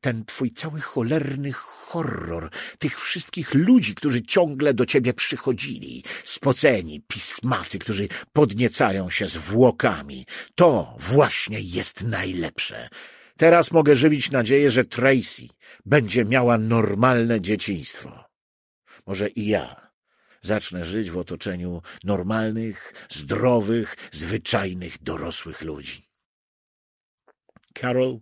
[SPEAKER 1] ten twój cały cholerny horror tych wszystkich ludzi, którzy ciągle do ciebie przychodzili, spoceni, pismacy, którzy podniecają się zwłokami. To właśnie jest najlepsze. Teraz mogę żywić nadzieję, że Tracy będzie miała normalne dzieciństwo. Może i ja zacznę żyć w otoczeniu normalnych, zdrowych, zwyczajnych, dorosłych ludzi. Carol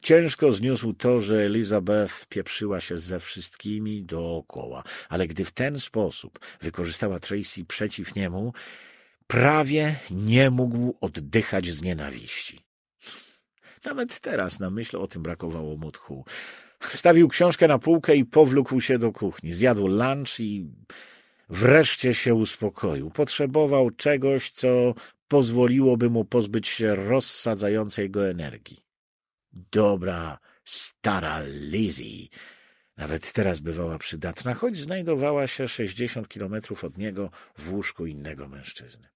[SPEAKER 1] ciężko zniósł to, że Elizabeth pieprzyła się ze wszystkimi dookoła, ale gdy w ten sposób wykorzystała Tracy przeciw niemu, prawie nie mógł oddychać z nienawiści. Nawet teraz na myśl o tym brakowało mu tchu. Wstawił książkę na półkę i powlókł się do kuchni. Zjadł lunch i wreszcie się uspokoił. Potrzebował czegoś, co pozwoliłoby mu pozbyć się rozsadzającej go energii. Dobra, stara Lizzie. Nawet teraz bywała przydatna, choć znajdowała się sześćdziesiąt kilometrów od niego w łóżku innego mężczyzny.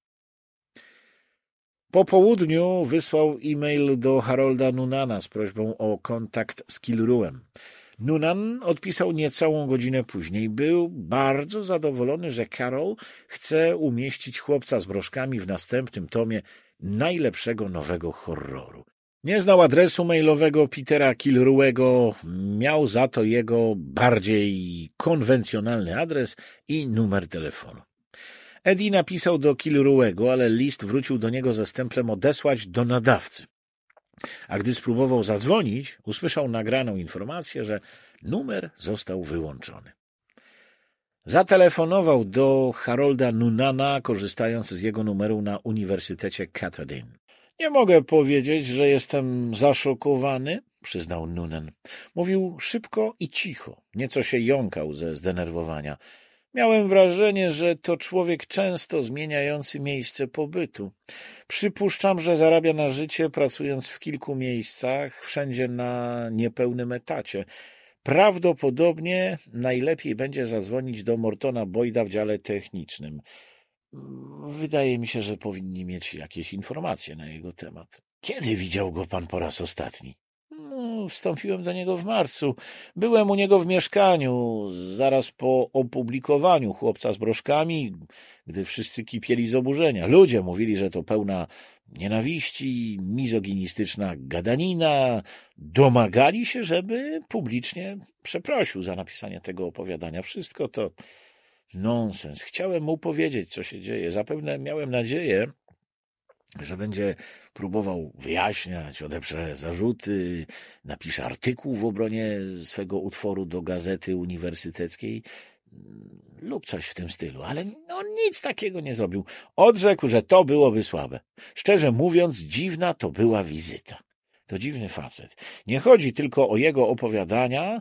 [SPEAKER 1] Po południu wysłał e-mail do Harolda Nunana z prośbą o kontakt z Kilruem. Nunan odpisał niecałą godzinę później. Był bardzo zadowolony, że Carol chce umieścić chłopca z broszkami w następnym tomie najlepszego nowego horroru. Nie znał adresu mailowego Petera Kilruego, miał za to jego bardziej konwencjonalny adres i numer telefonu. Eddie napisał do Kilruego, ale list wrócił do niego ze stemplem odesłać do nadawcy. A gdy spróbował zadzwonić, usłyszał nagraną informację, że numer został wyłączony. Zatelefonował do Harolda Nunana, korzystając z jego numeru na Uniwersytecie Catedin. Nie mogę powiedzieć, że jestem zaszokowany, przyznał Nunan. Mówił szybko i cicho, nieco się jąkał ze zdenerwowania. Miałem wrażenie, że to człowiek często zmieniający miejsce pobytu. Przypuszczam, że zarabia na życie pracując w kilku miejscach, wszędzie na niepełnym etacie. Prawdopodobnie najlepiej będzie zadzwonić do Mortona Boyda w dziale technicznym. Wydaje mi się, że powinni mieć jakieś informacje na jego temat. Kiedy widział go pan po raz ostatni? No, wstąpiłem do niego w marcu. Byłem u niego w mieszkaniu zaraz po opublikowaniu chłopca z broszkami, gdy wszyscy kipieli z oburzenia. Ludzie mówili, że to pełna nienawiści, mizoginistyczna gadanina. Domagali się, żeby publicznie przeprosił za napisanie tego opowiadania. Wszystko to nonsens. Chciałem mu powiedzieć, co się dzieje. Zapewne miałem nadzieję, że będzie próbował wyjaśniać, odeprze zarzuty, napisze artykuł w obronie swego utworu do gazety uniwersyteckiej mm, lub coś w tym stylu, ale no nic takiego nie zrobił. Odrzekł, że to byłoby słabe. Szczerze mówiąc, dziwna to była wizyta. To dziwny facet. Nie chodzi tylko o jego opowiadania,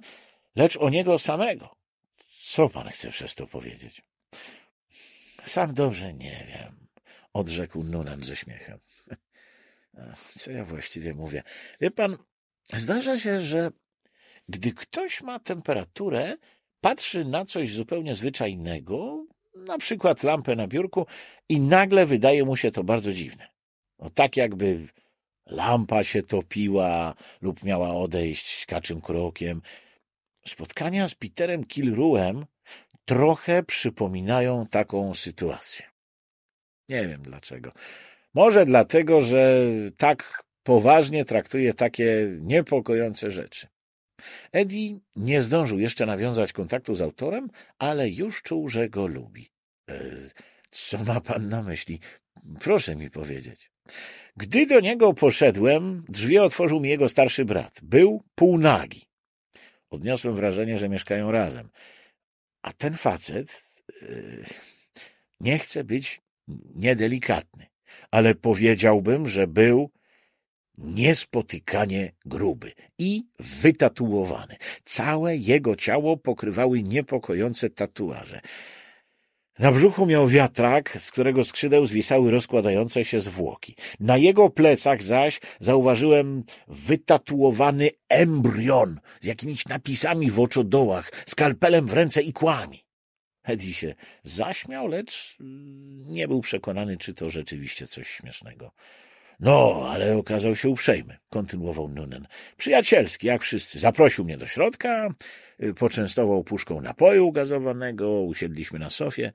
[SPEAKER 1] lecz o niego samego. Co pan chce przez to powiedzieć? Sam dobrze nie wiem odrzekł Nunan ze śmiechem. Co ja właściwie mówię? Wie pan, zdarza się, że gdy ktoś ma temperaturę, patrzy na coś zupełnie zwyczajnego, na przykład lampę na biurku, i nagle wydaje mu się to bardzo dziwne. No, tak jakby lampa się topiła lub miała odejść kaczym krokiem. Spotkania z Peterem Kilruem trochę przypominają taką sytuację. Nie wiem dlaczego. Może dlatego, że tak poważnie traktuje takie niepokojące rzeczy. Eddie nie zdążył jeszcze nawiązać kontaktu z autorem, ale już czuł, że go lubi. E, co ma pan na myśli? Proszę mi powiedzieć. Gdy do niego poszedłem, drzwi otworzył mi jego starszy brat. Był półnagi. Odniosłem wrażenie, że mieszkają razem. A ten facet e, nie chce być niedelikatny, ale powiedziałbym, że był niespotykanie gruby i wytatuowany. Całe jego ciało pokrywały niepokojące tatuaże. Na brzuchu miał wiatrak, z którego skrzydeł zwisały rozkładające się zwłoki. Na jego plecach zaś zauważyłem wytatuowany embrion z jakimiś napisami w oczodołach, skalpelem w ręce i kłami. Hedy się zaśmiał, lecz mm, nie był przekonany, czy to rzeczywiście coś śmiesznego. No, ale okazał się uprzejmy, kontynuował Nunen. Przyjacielski, jak wszyscy. Zaprosił mnie do środka, y, poczęstował puszką napoju gazowanego, usiedliśmy na sofie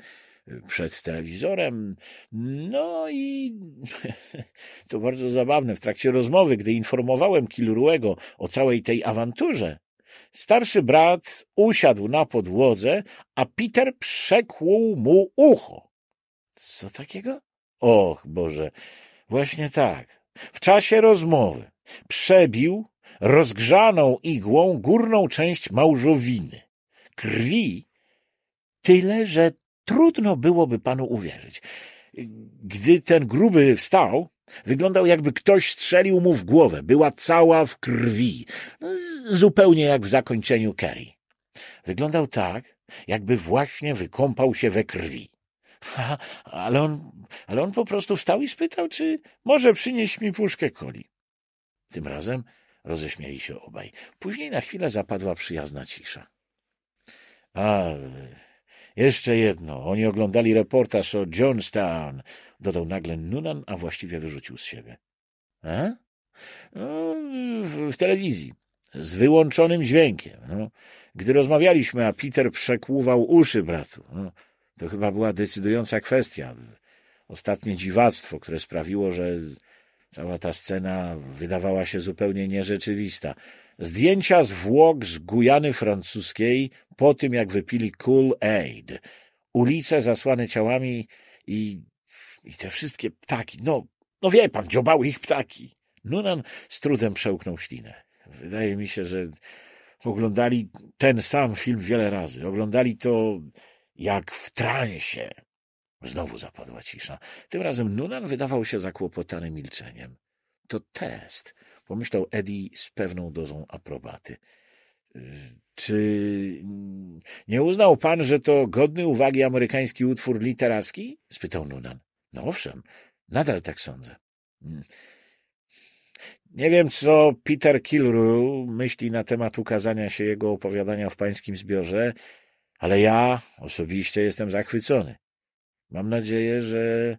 [SPEAKER 1] y, przed telewizorem. No i to bardzo zabawne. W trakcie rozmowy, gdy informowałem Kilruego o całej tej awanturze, Starszy brat usiadł na podłodze, a Peter przekłuł mu ucho. Co takiego? Och, Boże, właśnie tak. W czasie rozmowy przebił rozgrzaną igłą górną część małżowiny. Krwi tyle, że trudno byłoby panu uwierzyć. Gdy ten gruby wstał, Wyglądał jakby ktoś strzelił mu w głowę. Była cała w krwi. Zupełnie jak w zakończeniu Kerry. Wyglądał tak, jakby właśnie wykąpał się we krwi. Ha, ale on, ale on po prostu wstał i spytał, czy może przynieść mi puszkę coli. Tym razem roześmieli się obaj. Później na chwilę zapadła przyjazna cisza. A, jeszcze jedno. Oni oglądali reportaż o Johnstown, dodał nagle Nunan, a właściwie wyrzucił z siebie. E? No, w, w telewizji z wyłączonym dźwiękiem. No. Gdy rozmawialiśmy, a Peter przekłuwał uszy bratu. No. To chyba była decydująca kwestia. Ostatnie dziwactwo, które sprawiło, że cała ta scena wydawała się zupełnie nierzeczywista. Zdjęcia z Włok z Gujany Francuskiej po tym, jak wypili Cool Aid. Ulice zasłane ciałami i i te wszystkie ptaki, no, no wie pan, dziobały ich ptaki. Nunan z trudem przełknął ślinę. Wydaje mi się, że oglądali ten sam film wiele razy. Oglądali to jak w transie. Znowu zapadła cisza. Tym razem Nunan wydawał się zakłopotany milczeniem. To test, pomyślał Eddie z pewną dozą aprobaty. Czy nie uznał pan, że to godny uwagi amerykański utwór literacki? spytał Nunan. No owszem, nadal tak sądzę. Mm. Nie wiem, co Peter Kilru myśli na temat ukazania się jego opowiadania w pańskim zbiorze, ale ja osobiście jestem zachwycony. Mam nadzieję, że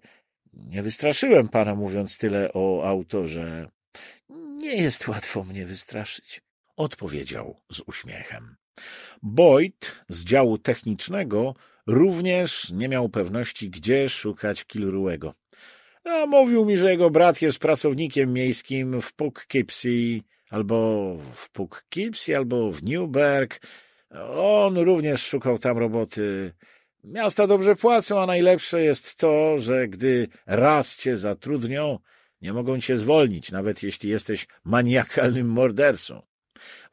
[SPEAKER 1] nie wystraszyłem pana mówiąc tyle o autorze. Nie jest łatwo mnie wystraszyć, odpowiedział z uśmiechem. Boyd z działu technicznego Również nie miał pewności, gdzie szukać Kilruego. A mówił mi, że jego brat jest pracownikiem miejskim w Poughkeepsie, albo w Poughkeepsie, albo w Newberg. On również szukał tam roboty. Miasta dobrze płacą, a najlepsze jest to, że gdy raz cię zatrudnią, nie mogą cię zwolnić, nawet jeśli jesteś maniakalnym mordercą.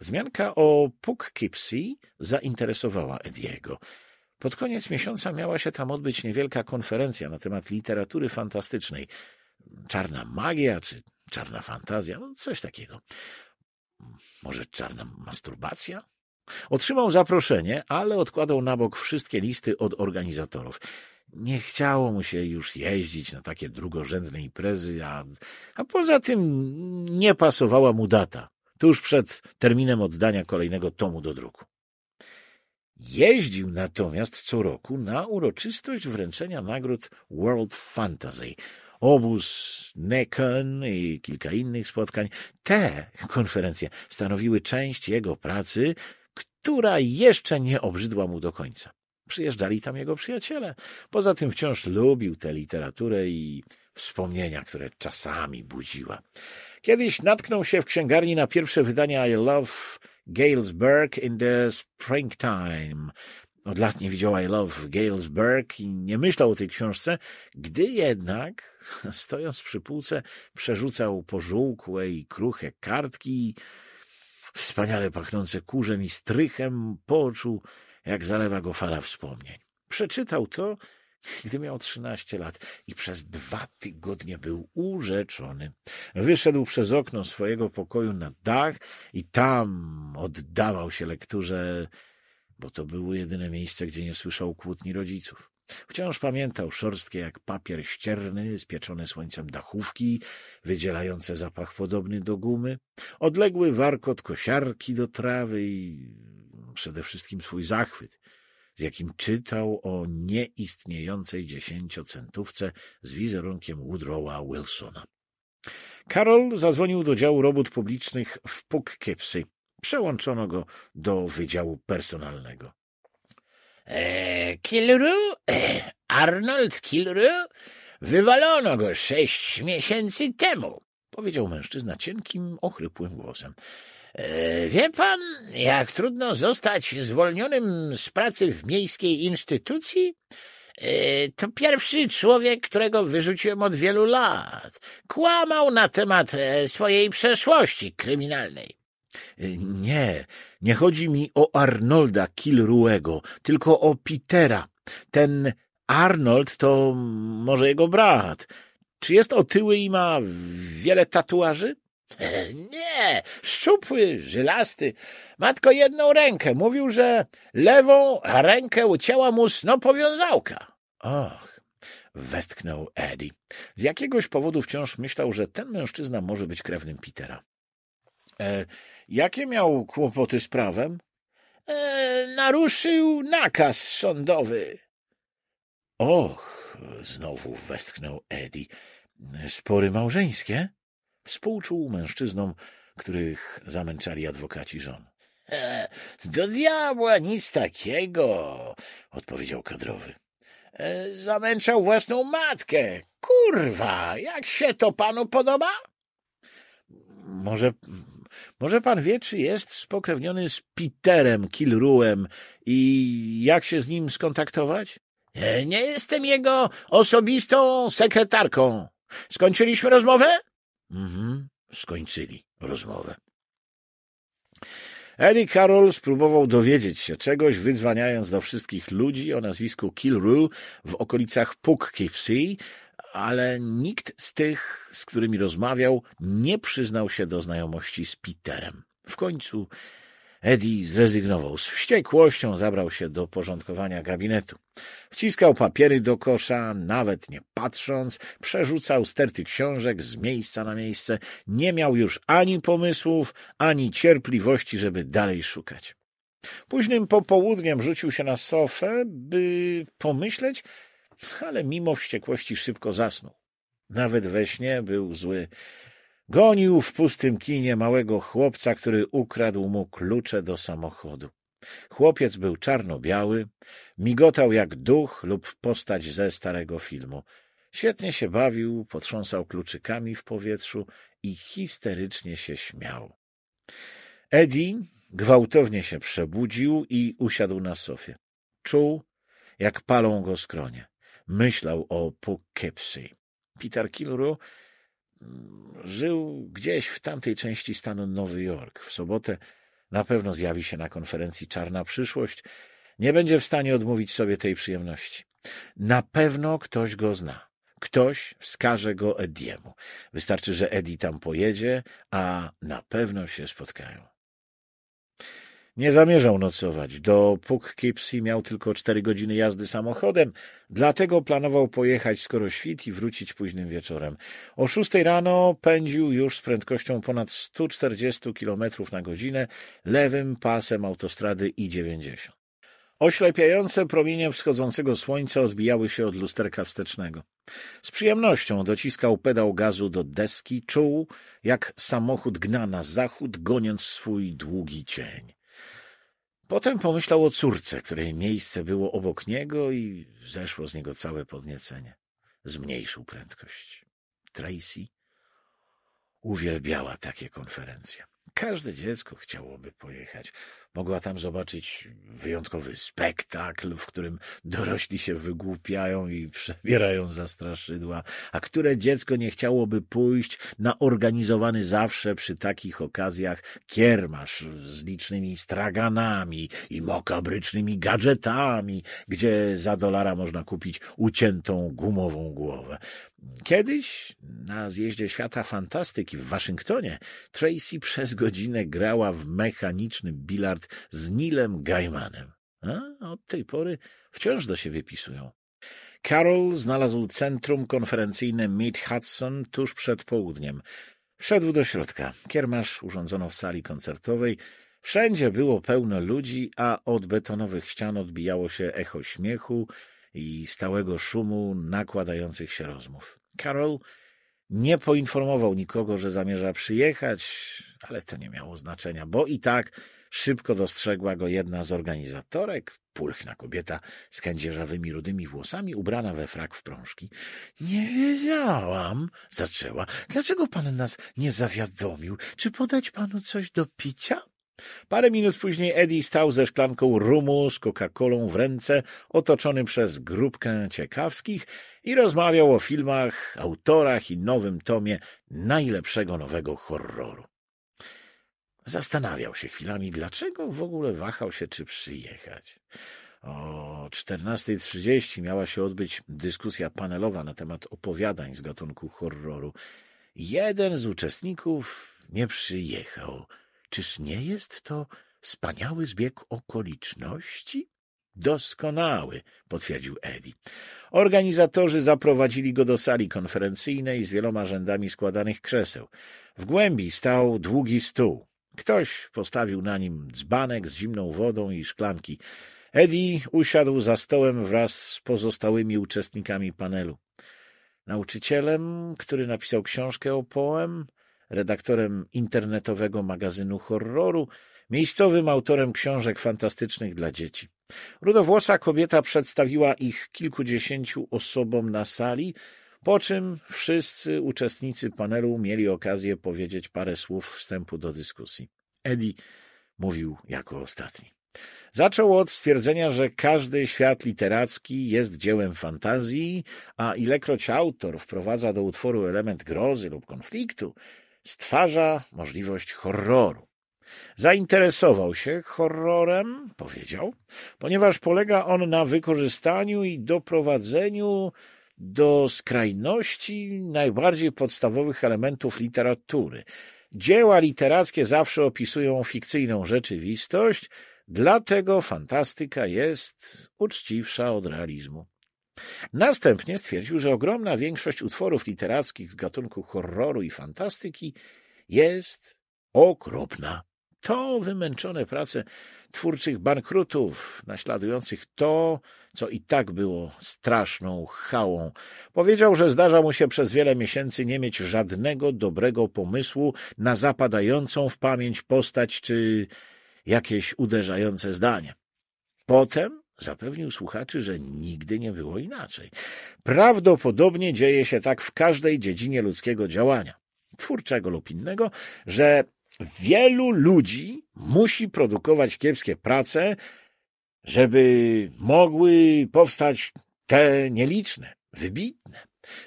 [SPEAKER 1] Wzmianka o Poughkeepsie zainteresowała Ediego. Pod koniec miesiąca miała się tam odbyć niewielka konferencja na temat literatury fantastycznej. Czarna magia czy czarna fantazja, no coś takiego. Może czarna masturbacja? Otrzymał zaproszenie, ale odkładał na bok wszystkie listy od organizatorów. Nie chciało mu się już jeździć na takie drugorzędne imprezy, a, a poza tym nie pasowała mu data, tuż przed terminem oddania kolejnego tomu do druku. Jeździł natomiast co roku na uroczystość wręczenia nagród World Fantasy. Obóz Nekon i kilka innych spotkań. Te konferencje stanowiły część jego pracy, która jeszcze nie obrzydła mu do końca. Przyjeżdżali tam jego przyjaciele. Poza tym wciąż lubił tę literaturę i wspomnienia, które czasami budziła. Kiedyś natknął się w księgarni na pierwsze wydania I Love Galesburg in the Springtime. Od lat nie widział I Love Galesburg i nie myślał o tej książce, gdy jednak, stojąc przy półce, przerzucał pożółkłe i kruche kartki wspaniale pachnące kurzem i strychem, poczuł, jak zalewa go fala wspomnień. Przeczytał to gdy miał 13 lat i przez dwa tygodnie był urzeczony. Wyszedł przez okno swojego pokoju na dach i tam oddawał się lekturze, bo to było jedyne miejsce, gdzie nie słyszał kłótni rodziców. Wciąż pamiętał szorstkie jak papier ścierny, spieczone słońcem dachówki, wydzielające zapach podobny do gumy, odległy warkot kosiarki do trawy i przede wszystkim swój zachwyt z jakim czytał o nieistniejącej dziesięciocentówce z wizerunkiem Woodrowa Wilsona. Karol zadzwonił do działu robót publicznych w Poughkeepsie. Przełączono go do wydziału personalnego. E, Kilru? E, Arnold Kilru? Wywalono go sześć miesięcy temu, powiedział mężczyzna cienkim, ochrypłym głosem. E, wie pan, jak trudno zostać zwolnionym z pracy w miejskiej instytucji? E, to pierwszy człowiek, którego wyrzuciłem od wielu lat. Kłamał na temat e, swojej przeszłości kryminalnej. Nie, nie chodzi mi o Arnolda Kilruego, tylko o Petera. Ten Arnold to może jego brat. Czy jest otyły i ma wiele tatuaży? Nie, szczupły, żylasty. Matko jedną rękę. Mówił, że lewą rękę ucięła mu snopowiązałka. Och, westchnął Eddie. Z jakiegoś powodu wciąż myślał, że ten mężczyzna może być krewnym Petera. E, jakie miał kłopoty z prawem? E, naruszył nakaz sądowy. Och, znowu westchnął Eddie. Spory małżeńskie? Współczuł mężczyznom, których zamęczali adwokaci żon. E, do diabła nic takiego, odpowiedział kadrowy. E, zamęczał własną matkę. Kurwa, jak się to panu podoba? Może, może pan wie, czy jest spokrewniony z Peterem Kilruem i jak się z nim skontaktować? E, nie jestem jego osobistą sekretarką. Skończyliśmy rozmowę? Mhm. Skończyli rozmowę. Eric Carroll spróbował dowiedzieć się czegoś, wydzwaniając do wszystkich ludzi o nazwisku Kilroo w okolicach Poughkeepsie, ale nikt z tych, z którymi rozmawiał, nie przyznał się do znajomości z Peterem. W końcu Eddie zrezygnował. Z wściekłością zabrał się do porządkowania gabinetu. Wciskał papiery do kosza, nawet nie patrząc, przerzucał sterty książek z miejsca na miejsce. Nie miał już ani pomysłów, ani cierpliwości, żeby dalej szukać. Późnym popołudniem rzucił się na sofę, by pomyśleć, ale mimo wściekłości szybko zasnął. Nawet we śnie był zły. Gonił w pustym kinie małego chłopca, który ukradł mu klucze do samochodu. Chłopiec był czarno-biały, migotał jak duch lub postać ze starego filmu. Świetnie się bawił, potrząsał kluczykami w powietrzu i histerycznie się śmiał. Eddie gwałtownie się przebudził i usiadł na sofie. Czuł, jak palą go skronie. Myślał o Poughkeepsie. Peter Kilru Żył gdzieś w tamtej części stanu Nowy Jork. W sobotę na pewno zjawi się na konferencji Czarna Przyszłość. Nie będzie w stanie odmówić sobie tej przyjemności. Na pewno ktoś go zna. Ktoś wskaże go Ediemu. Wystarczy, że Edi tam pojedzie, a na pewno się spotkają. Nie zamierzał nocować. Do Poughkeepsie miał tylko cztery godziny jazdy samochodem, dlatego planował pojechać skoro świt i wrócić późnym wieczorem. O szóstej rano pędził już z prędkością ponad 140 km na godzinę lewym pasem autostrady I-90. Oślepiające promienie wschodzącego słońca odbijały się od lusterka wstecznego. Z przyjemnością dociskał pedał gazu do deski, czuł, jak samochód gna na zachód, goniąc swój długi cień. Potem pomyślał o córce, której miejsce było obok niego i zeszło z niego całe podniecenie. Zmniejszył prędkość. Tracy uwielbiała takie konferencje. Każde dziecko chciałoby pojechać. Mogła tam zobaczyć wyjątkowy spektakl, w którym dorośli się wygłupiają i przebierają za straszydła, a które dziecko nie chciałoby pójść na organizowany zawsze przy takich okazjach kiermasz z licznymi straganami i makabrycznymi gadżetami, gdzie za dolara można kupić uciętą gumową głowę. Kiedyś na zjeździe świata fantastyki w Waszyngtonie Tracy przez godzinę grała w mechaniczny bilard z Nilem Gaimanem. A od tej pory wciąż do siebie pisują. Carol znalazł centrum konferencyjne Mid Hudson tuż przed południem. Wszedł do środka. Kiermasz urządzono w sali koncertowej. Wszędzie było pełno ludzi, a od betonowych ścian odbijało się echo śmiechu, i stałego szumu nakładających się rozmów. Karol nie poinformował nikogo, że zamierza przyjechać, ale to nie miało znaczenia, bo i tak szybko dostrzegła go jedna z organizatorek, pulchna kobieta z kędzierzawymi rudymi włosami, ubrana we frak w prążki. — Nie wiedziałam — zaczęła. — Dlaczego pan nas nie zawiadomił? Czy podać panu coś do picia? — Parę minut później Eddie stał ze szklanką rumu z Coca-Colą w ręce, otoczony przez grupkę ciekawskich i rozmawiał o filmach, autorach i nowym tomie najlepszego nowego horroru. Zastanawiał się chwilami, dlaczego w ogóle wahał się, czy przyjechać. O 14.30 miała się odbyć dyskusja panelowa na temat opowiadań z gatunku horroru. Jeden z uczestników nie przyjechał. Czyż nie jest to wspaniały zbieg okoliczności? Doskonały, potwierdził Eddie. Organizatorzy zaprowadzili go do sali konferencyjnej z wieloma rzędami składanych krzeseł. W głębi stał długi stół. Ktoś postawił na nim dzbanek z zimną wodą i szklanki. Eddie usiadł za stołem wraz z pozostałymi uczestnikami panelu. Nauczycielem, który napisał książkę o poem, redaktorem internetowego magazynu horroru, miejscowym autorem książek fantastycznych dla dzieci. Rudowłosa kobieta przedstawiła ich kilkudziesięciu osobom na sali, po czym wszyscy uczestnicy panelu mieli okazję powiedzieć parę słów wstępu do dyskusji. Eddie mówił jako ostatni. Zaczął od stwierdzenia, że każdy świat literacki jest dziełem fantazji, a ilekroć autor wprowadza do utworu element grozy lub konfliktu, stwarza możliwość horroru. Zainteresował się horrorem, powiedział, ponieważ polega on na wykorzystaniu i doprowadzeniu do skrajności najbardziej podstawowych elementów literatury. Dzieła literackie zawsze opisują fikcyjną rzeczywistość, dlatego fantastyka jest uczciwsza od realizmu. Następnie stwierdził, że ogromna większość utworów literackich z gatunku horroru i fantastyki jest okropna. To wymęczone prace twórczych bankrutów, naśladujących to, co i tak było straszną chałą. Powiedział, że zdarza mu się przez wiele miesięcy nie mieć żadnego dobrego pomysłu na zapadającą w pamięć postać czy jakieś uderzające zdanie. Potem Zapewnił słuchaczy, że nigdy nie było inaczej. Prawdopodobnie dzieje się tak w każdej dziedzinie ludzkiego działania, twórczego lub innego, że wielu ludzi musi produkować kiepskie prace, żeby mogły powstać te nieliczne, wybitne.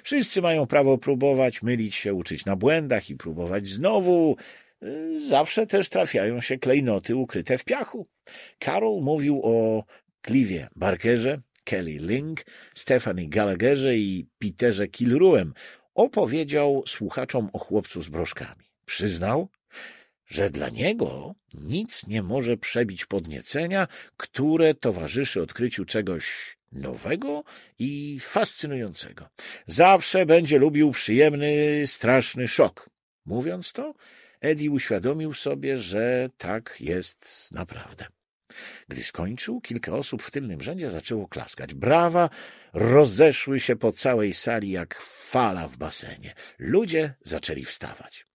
[SPEAKER 1] Wszyscy mają prawo próbować, mylić się, uczyć na błędach i próbować znowu. Zawsze też trafiają się klejnoty ukryte w piachu. Karol mówił o Clive Barkerze, Kelly Link, Stephanie Gallagherze i Peterze Kilruem opowiedział słuchaczom o chłopcu z broszkami. Przyznał, że dla niego nic nie może przebić podniecenia, które towarzyszy odkryciu czegoś nowego i fascynującego. Zawsze będzie lubił przyjemny, straszny szok. Mówiąc to, Eddie uświadomił sobie, że tak jest naprawdę. Gdy skończył, kilka osób w tylnym rzędzie zaczęło klaskać. Brawa rozeszły się po całej sali jak fala w basenie. Ludzie zaczęli wstawać.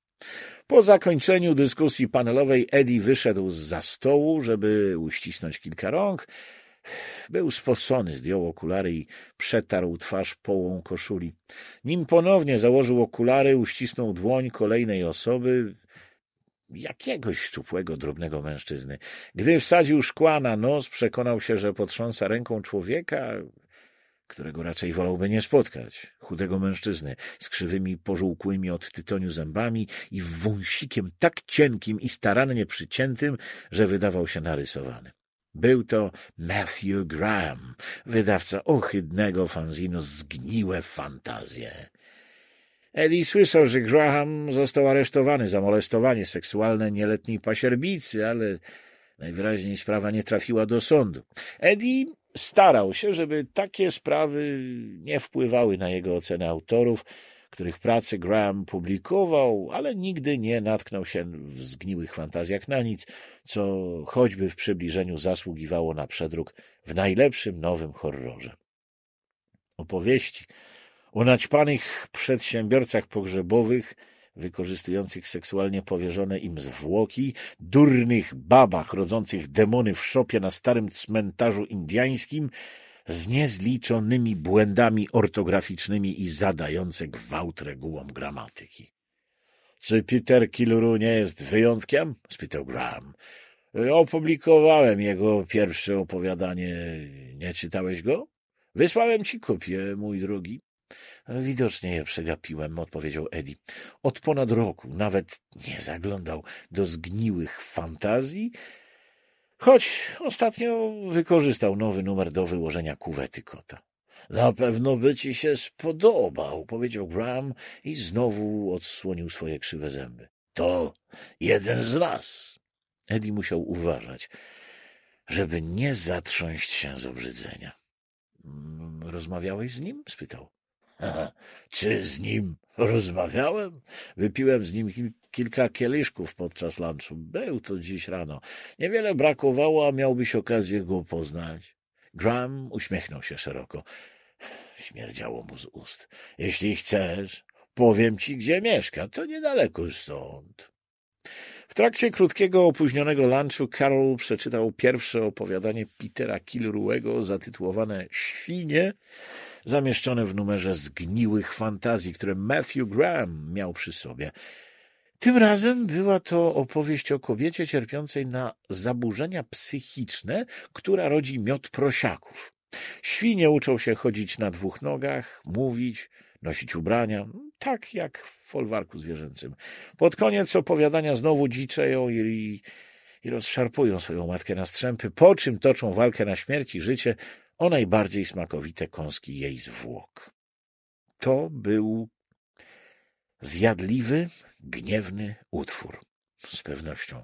[SPEAKER 1] Po zakończeniu dyskusji panelowej Eddie wyszedł z za stołu, żeby uścisnąć kilka rąk. Był spocony, zdjął okulary i przetarł twarz połą koszuli. Nim ponownie założył okulary, uścisnął dłoń kolejnej osoby, jakiegoś szczupłego, drobnego mężczyzny. Gdy wsadził szkła na nos, przekonał się, że potrząsa ręką człowieka, którego raczej wolałby nie spotkać, chudego mężczyzny, z krzywymi, pożółkłymi od tytoniu zębami i wąsikiem tak cienkim i starannie przyciętym, że wydawał się narysowany. Był to Matthew Graham, wydawca ohydnego fanzinu Zgniłe Fantazje. Eddie słyszał, że Graham został aresztowany za molestowanie seksualne nieletniej pasierbicy, ale najwyraźniej sprawa nie trafiła do sądu. Eddie starał się, żeby takie sprawy nie wpływały na jego ocenę autorów, których prace Graham publikował, ale nigdy nie natknął się w zgniłych fantazjach na nic, co choćby w przybliżeniu zasługiwało na przedruk w najlepszym nowym horrorze. Opowieści o naćpanych przedsiębiorcach pogrzebowych, wykorzystujących seksualnie powierzone im zwłoki, durnych babach rodzących demony w szopie na starym cmentarzu indiańskim, z niezliczonymi błędami ortograficznymi i zadające gwałt regułom gramatyki. — Czy Peter Kiluru nie jest wyjątkiem? — spytał Graham. — Opublikowałem jego pierwsze opowiadanie. Nie czytałeś go? — Wysłałem ci kopię, mój drogi. Widocznie je przegapiłem, odpowiedział Edi. Od ponad roku nawet nie zaglądał do zgniłych fantazji, choć ostatnio wykorzystał nowy numer do wyłożenia kuwety kota. Na pewno by ci się spodobał, powiedział Graham i znowu odsłonił swoje krzywe zęby. To jeden z nas. Eddie musiał uważać, żeby nie zatrząść się z obrzydzenia. Mm, rozmawiałeś z nim? spytał. Czy z nim rozmawiałem? Wypiłem z nim kilka kieliszków podczas lunchu. Był to dziś rano. Niewiele brakowało, a miałbyś okazję go poznać. Graham uśmiechnął się szeroko. Śmierdziało mu z ust. Jeśli chcesz, powiem ci, gdzie mieszka. To niedaleko stąd. W trakcie krótkiego, opóźnionego lunchu Carol przeczytał pierwsze opowiadanie Petera Kilruego zatytułowane Świnie zamieszczone w numerze zgniłych fantazji, które Matthew Graham miał przy sobie. Tym razem była to opowieść o kobiecie cierpiącej na zaburzenia psychiczne, która rodzi miod prosiaków. Świnie uczą się chodzić na dwóch nogach, mówić, nosić ubrania, tak jak w folwarku zwierzęcym. Pod koniec opowiadania znowu dziczeją i, i rozszarpują swoją matkę na strzępy, po czym toczą walkę na śmierć i życie o najbardziej smakowite kąski jej zwłok. To był zjadliwy, gniewny utwór. Z pewnością.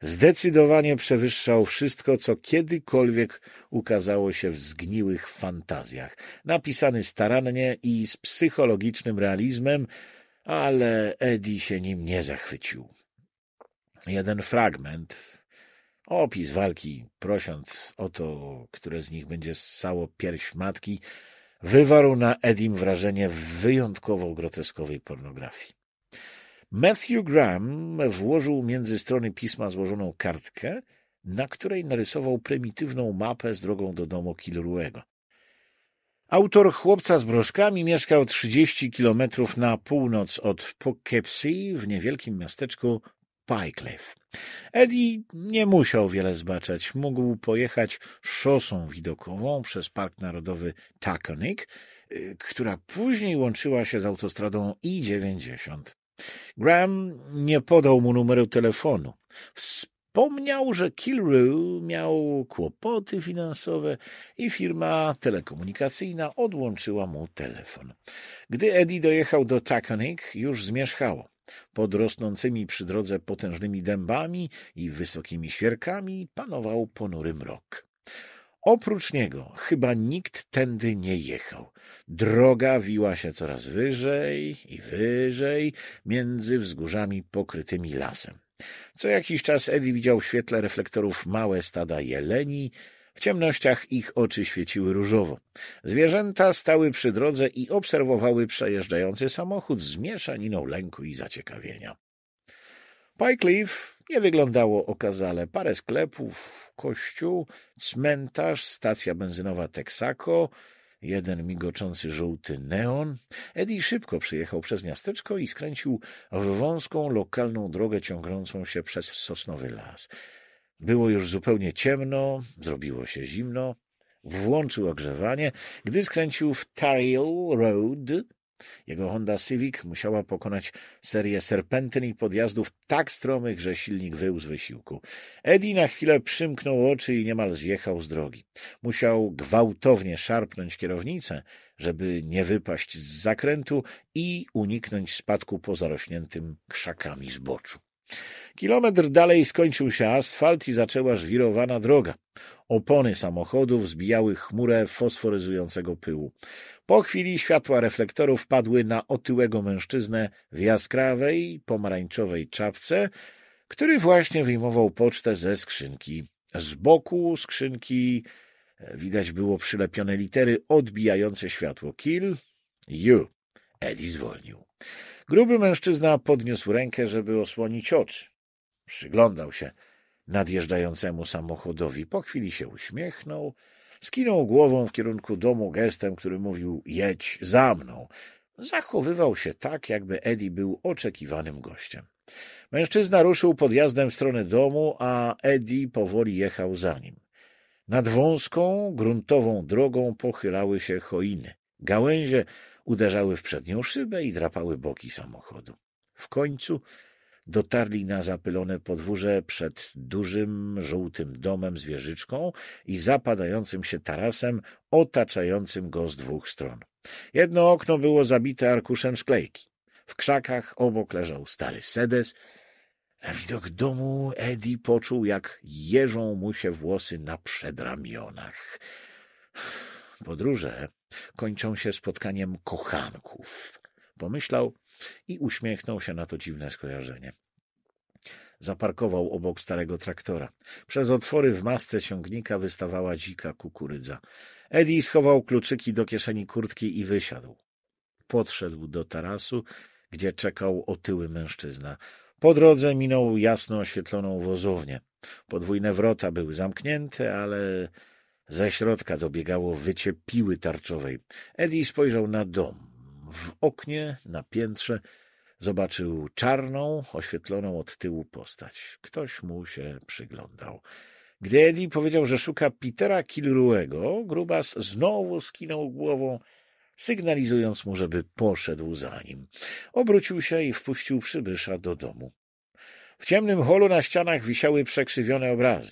[SPEAKER 1] Zdecydowanie przewyższał wszystko, co kiedykolwiek ukazało się w zgniłych fantazjach. Napisany starannie i z psychologicznym realizmem, ale Eddie się nim nie zachwycił. Jeden fragment, Opis walki, prosząc o to, które z nich będzie ssało pierś matki, wywarł na Edim wrażenie wyjątkowo groteskowej pornografii. Matthew Graham włożył między strony pisma złożoną kartkę, na której narysował prymitywną mapę z drogą do domu Kilruego. Autor chłopca z broszkami mieszkał 30 kilometrów na północ od Poughkeepsie w niewielkim miasteczku Wycliffe. Eddie nie musiał wiele zbaczać. Mógł pojechać szosą widokową przez Park Narodowy Taconic, y, która później łączyła się z autostradą I-90. Graham nie podał mu numeru telefonu. Wspomniał, że Kilrew miał kłopoty finansowe i firma telekomunikacyjna odłączyła mu telefon. Gdy Eddie dojechał do Taconic, już zmierzchało. Pod rosnącymi przy drodze potężnymi dębami i wysokimi świerkami panował ponury mrok. Oprócz niego chyba nikt tędy nie jechał. Droga wiła się coraz wyżej i wyżej między wzgórzami pokrytymi lasem. Co jakiś czas Eddie widział w świetle reflektorów małe stada jeleni w ciemnościach ich oczy świeciły różowo. Zwierzęta stały przy drodze i obserwowały przejeżdżający samochód z mieszaniną lęku i zaciekawienia. Pycliffe nie wyglądało okazale. Parę sklepów, kościół, cmentarz, stacja benzynowa Texaco, jeden migoczący żółty neon. Eddie szybko przyjechał przez miasteczko i skręcił w wąską, lokalną drogę ciągnącą się przez sosnowy las. Było już zupełnie ciemno, zrobiło się zimno. Włączył ogrzewanie, gdy skręcił w Tarriel Road. Jego Honda Civic musiała pokonać serię serpentyn i podjazdów tak stromych, że silnik wył z wysiłku. Eddie na chwilę przymknął oczy i niemal zjechał z drogi. Musiał gwałtownie szarpnąć kierownicę, żeby nie wypaść z zakrętu i uniknąć spadku po zarośniętym krzakami zboczu. Kilometr dalej skończył się asfalt i zaczęła żwirowana droga. Opony samochodów zbijały chmurę fosforyzującego pyłu. Po chwili światła reflektorów padły na otyłego mężczyznę w jaskrawej, pomarańczowej czapce, który właśnie wyjmował pocztę ze skrzynki. Z boku skrzynki e, widać było przylepione litery odbijające światło. Kill you. Eddie zwolnił. Gruby mężczyzna podniósł rękę, żeby osłonić oczy. Przyglądał się nadjeżdżającemu samochodowi. Po chwili się uśmiechnął, skinął głową w kierunku domu gestem, który mówił — jedź za mną. Zachowywał się tak, jakby Eddie był oczekiwanym gościem. Mężczyzna ruszył podjazdem w stronę domu, a Eddie powoli jechał za nim. Nad wąską, gruntową drogą pochylały się choiny. Gałęzie uderzały w przednią szybę i drapały boki samochodu. W końcu dotarli na zapylone podwórze przed dużym, żółtym domem z wieżyczką i zapadającym się tarasem otaczającym go z dwóch stron. Jedno okno było zabite arkuszem sklejki. W krzakach obok leżał stary sedes. Na widok domu Edi poczuł, jak jeżą mu się włosy na przedramionach. Podróże kończą się spotkaniem kochanków. Pomyślał i uśmiechnął się na to dziwne skojarzenie. Zaparkował obok starego traktora. Przez otwory w masce ciągnika wystawała dzika kukurydza. Eddie schował kluczyki do kieszeni kurtki i wysiadł. Podszedł do tarasu, gdzie czekał otyły mężczyzna. Po drodze minął jasno oświetloną wozownię. Podwójne wrota były zamknięte, ale ze środka dobiegało wycie piły tarczowej. Eddie spojrzał na dom. W oknie, na piętrze, zobaczył czarną, oświetloną od tyłu postać. Ktoś mu się przyglądał. Gdy Eddie powiedział, że szuka Petera Kilruego, Grubas znowu skinął głową, sygnalizując mu, żeby poszedł za nim. Obrócił się i wpuścił przybysza do domu. W ciemnym holu na ścianach wisiały przekrzywione obrazy.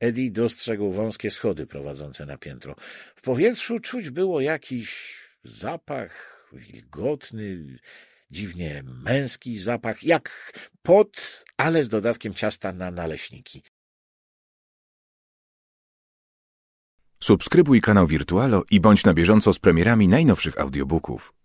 [SPEAKER 1] Eddie dostrzegł wąskie schody prowadzące na piętro. W powietrzu czuć było jakiś zapach wilgotny, dziwnie męski zapach, jak pot, ale z dodatkiem ciasta na naleśniki. Subskrybuj kanał Wirtualo i bądź na bieżąco z premierami najnowszych audiobooków.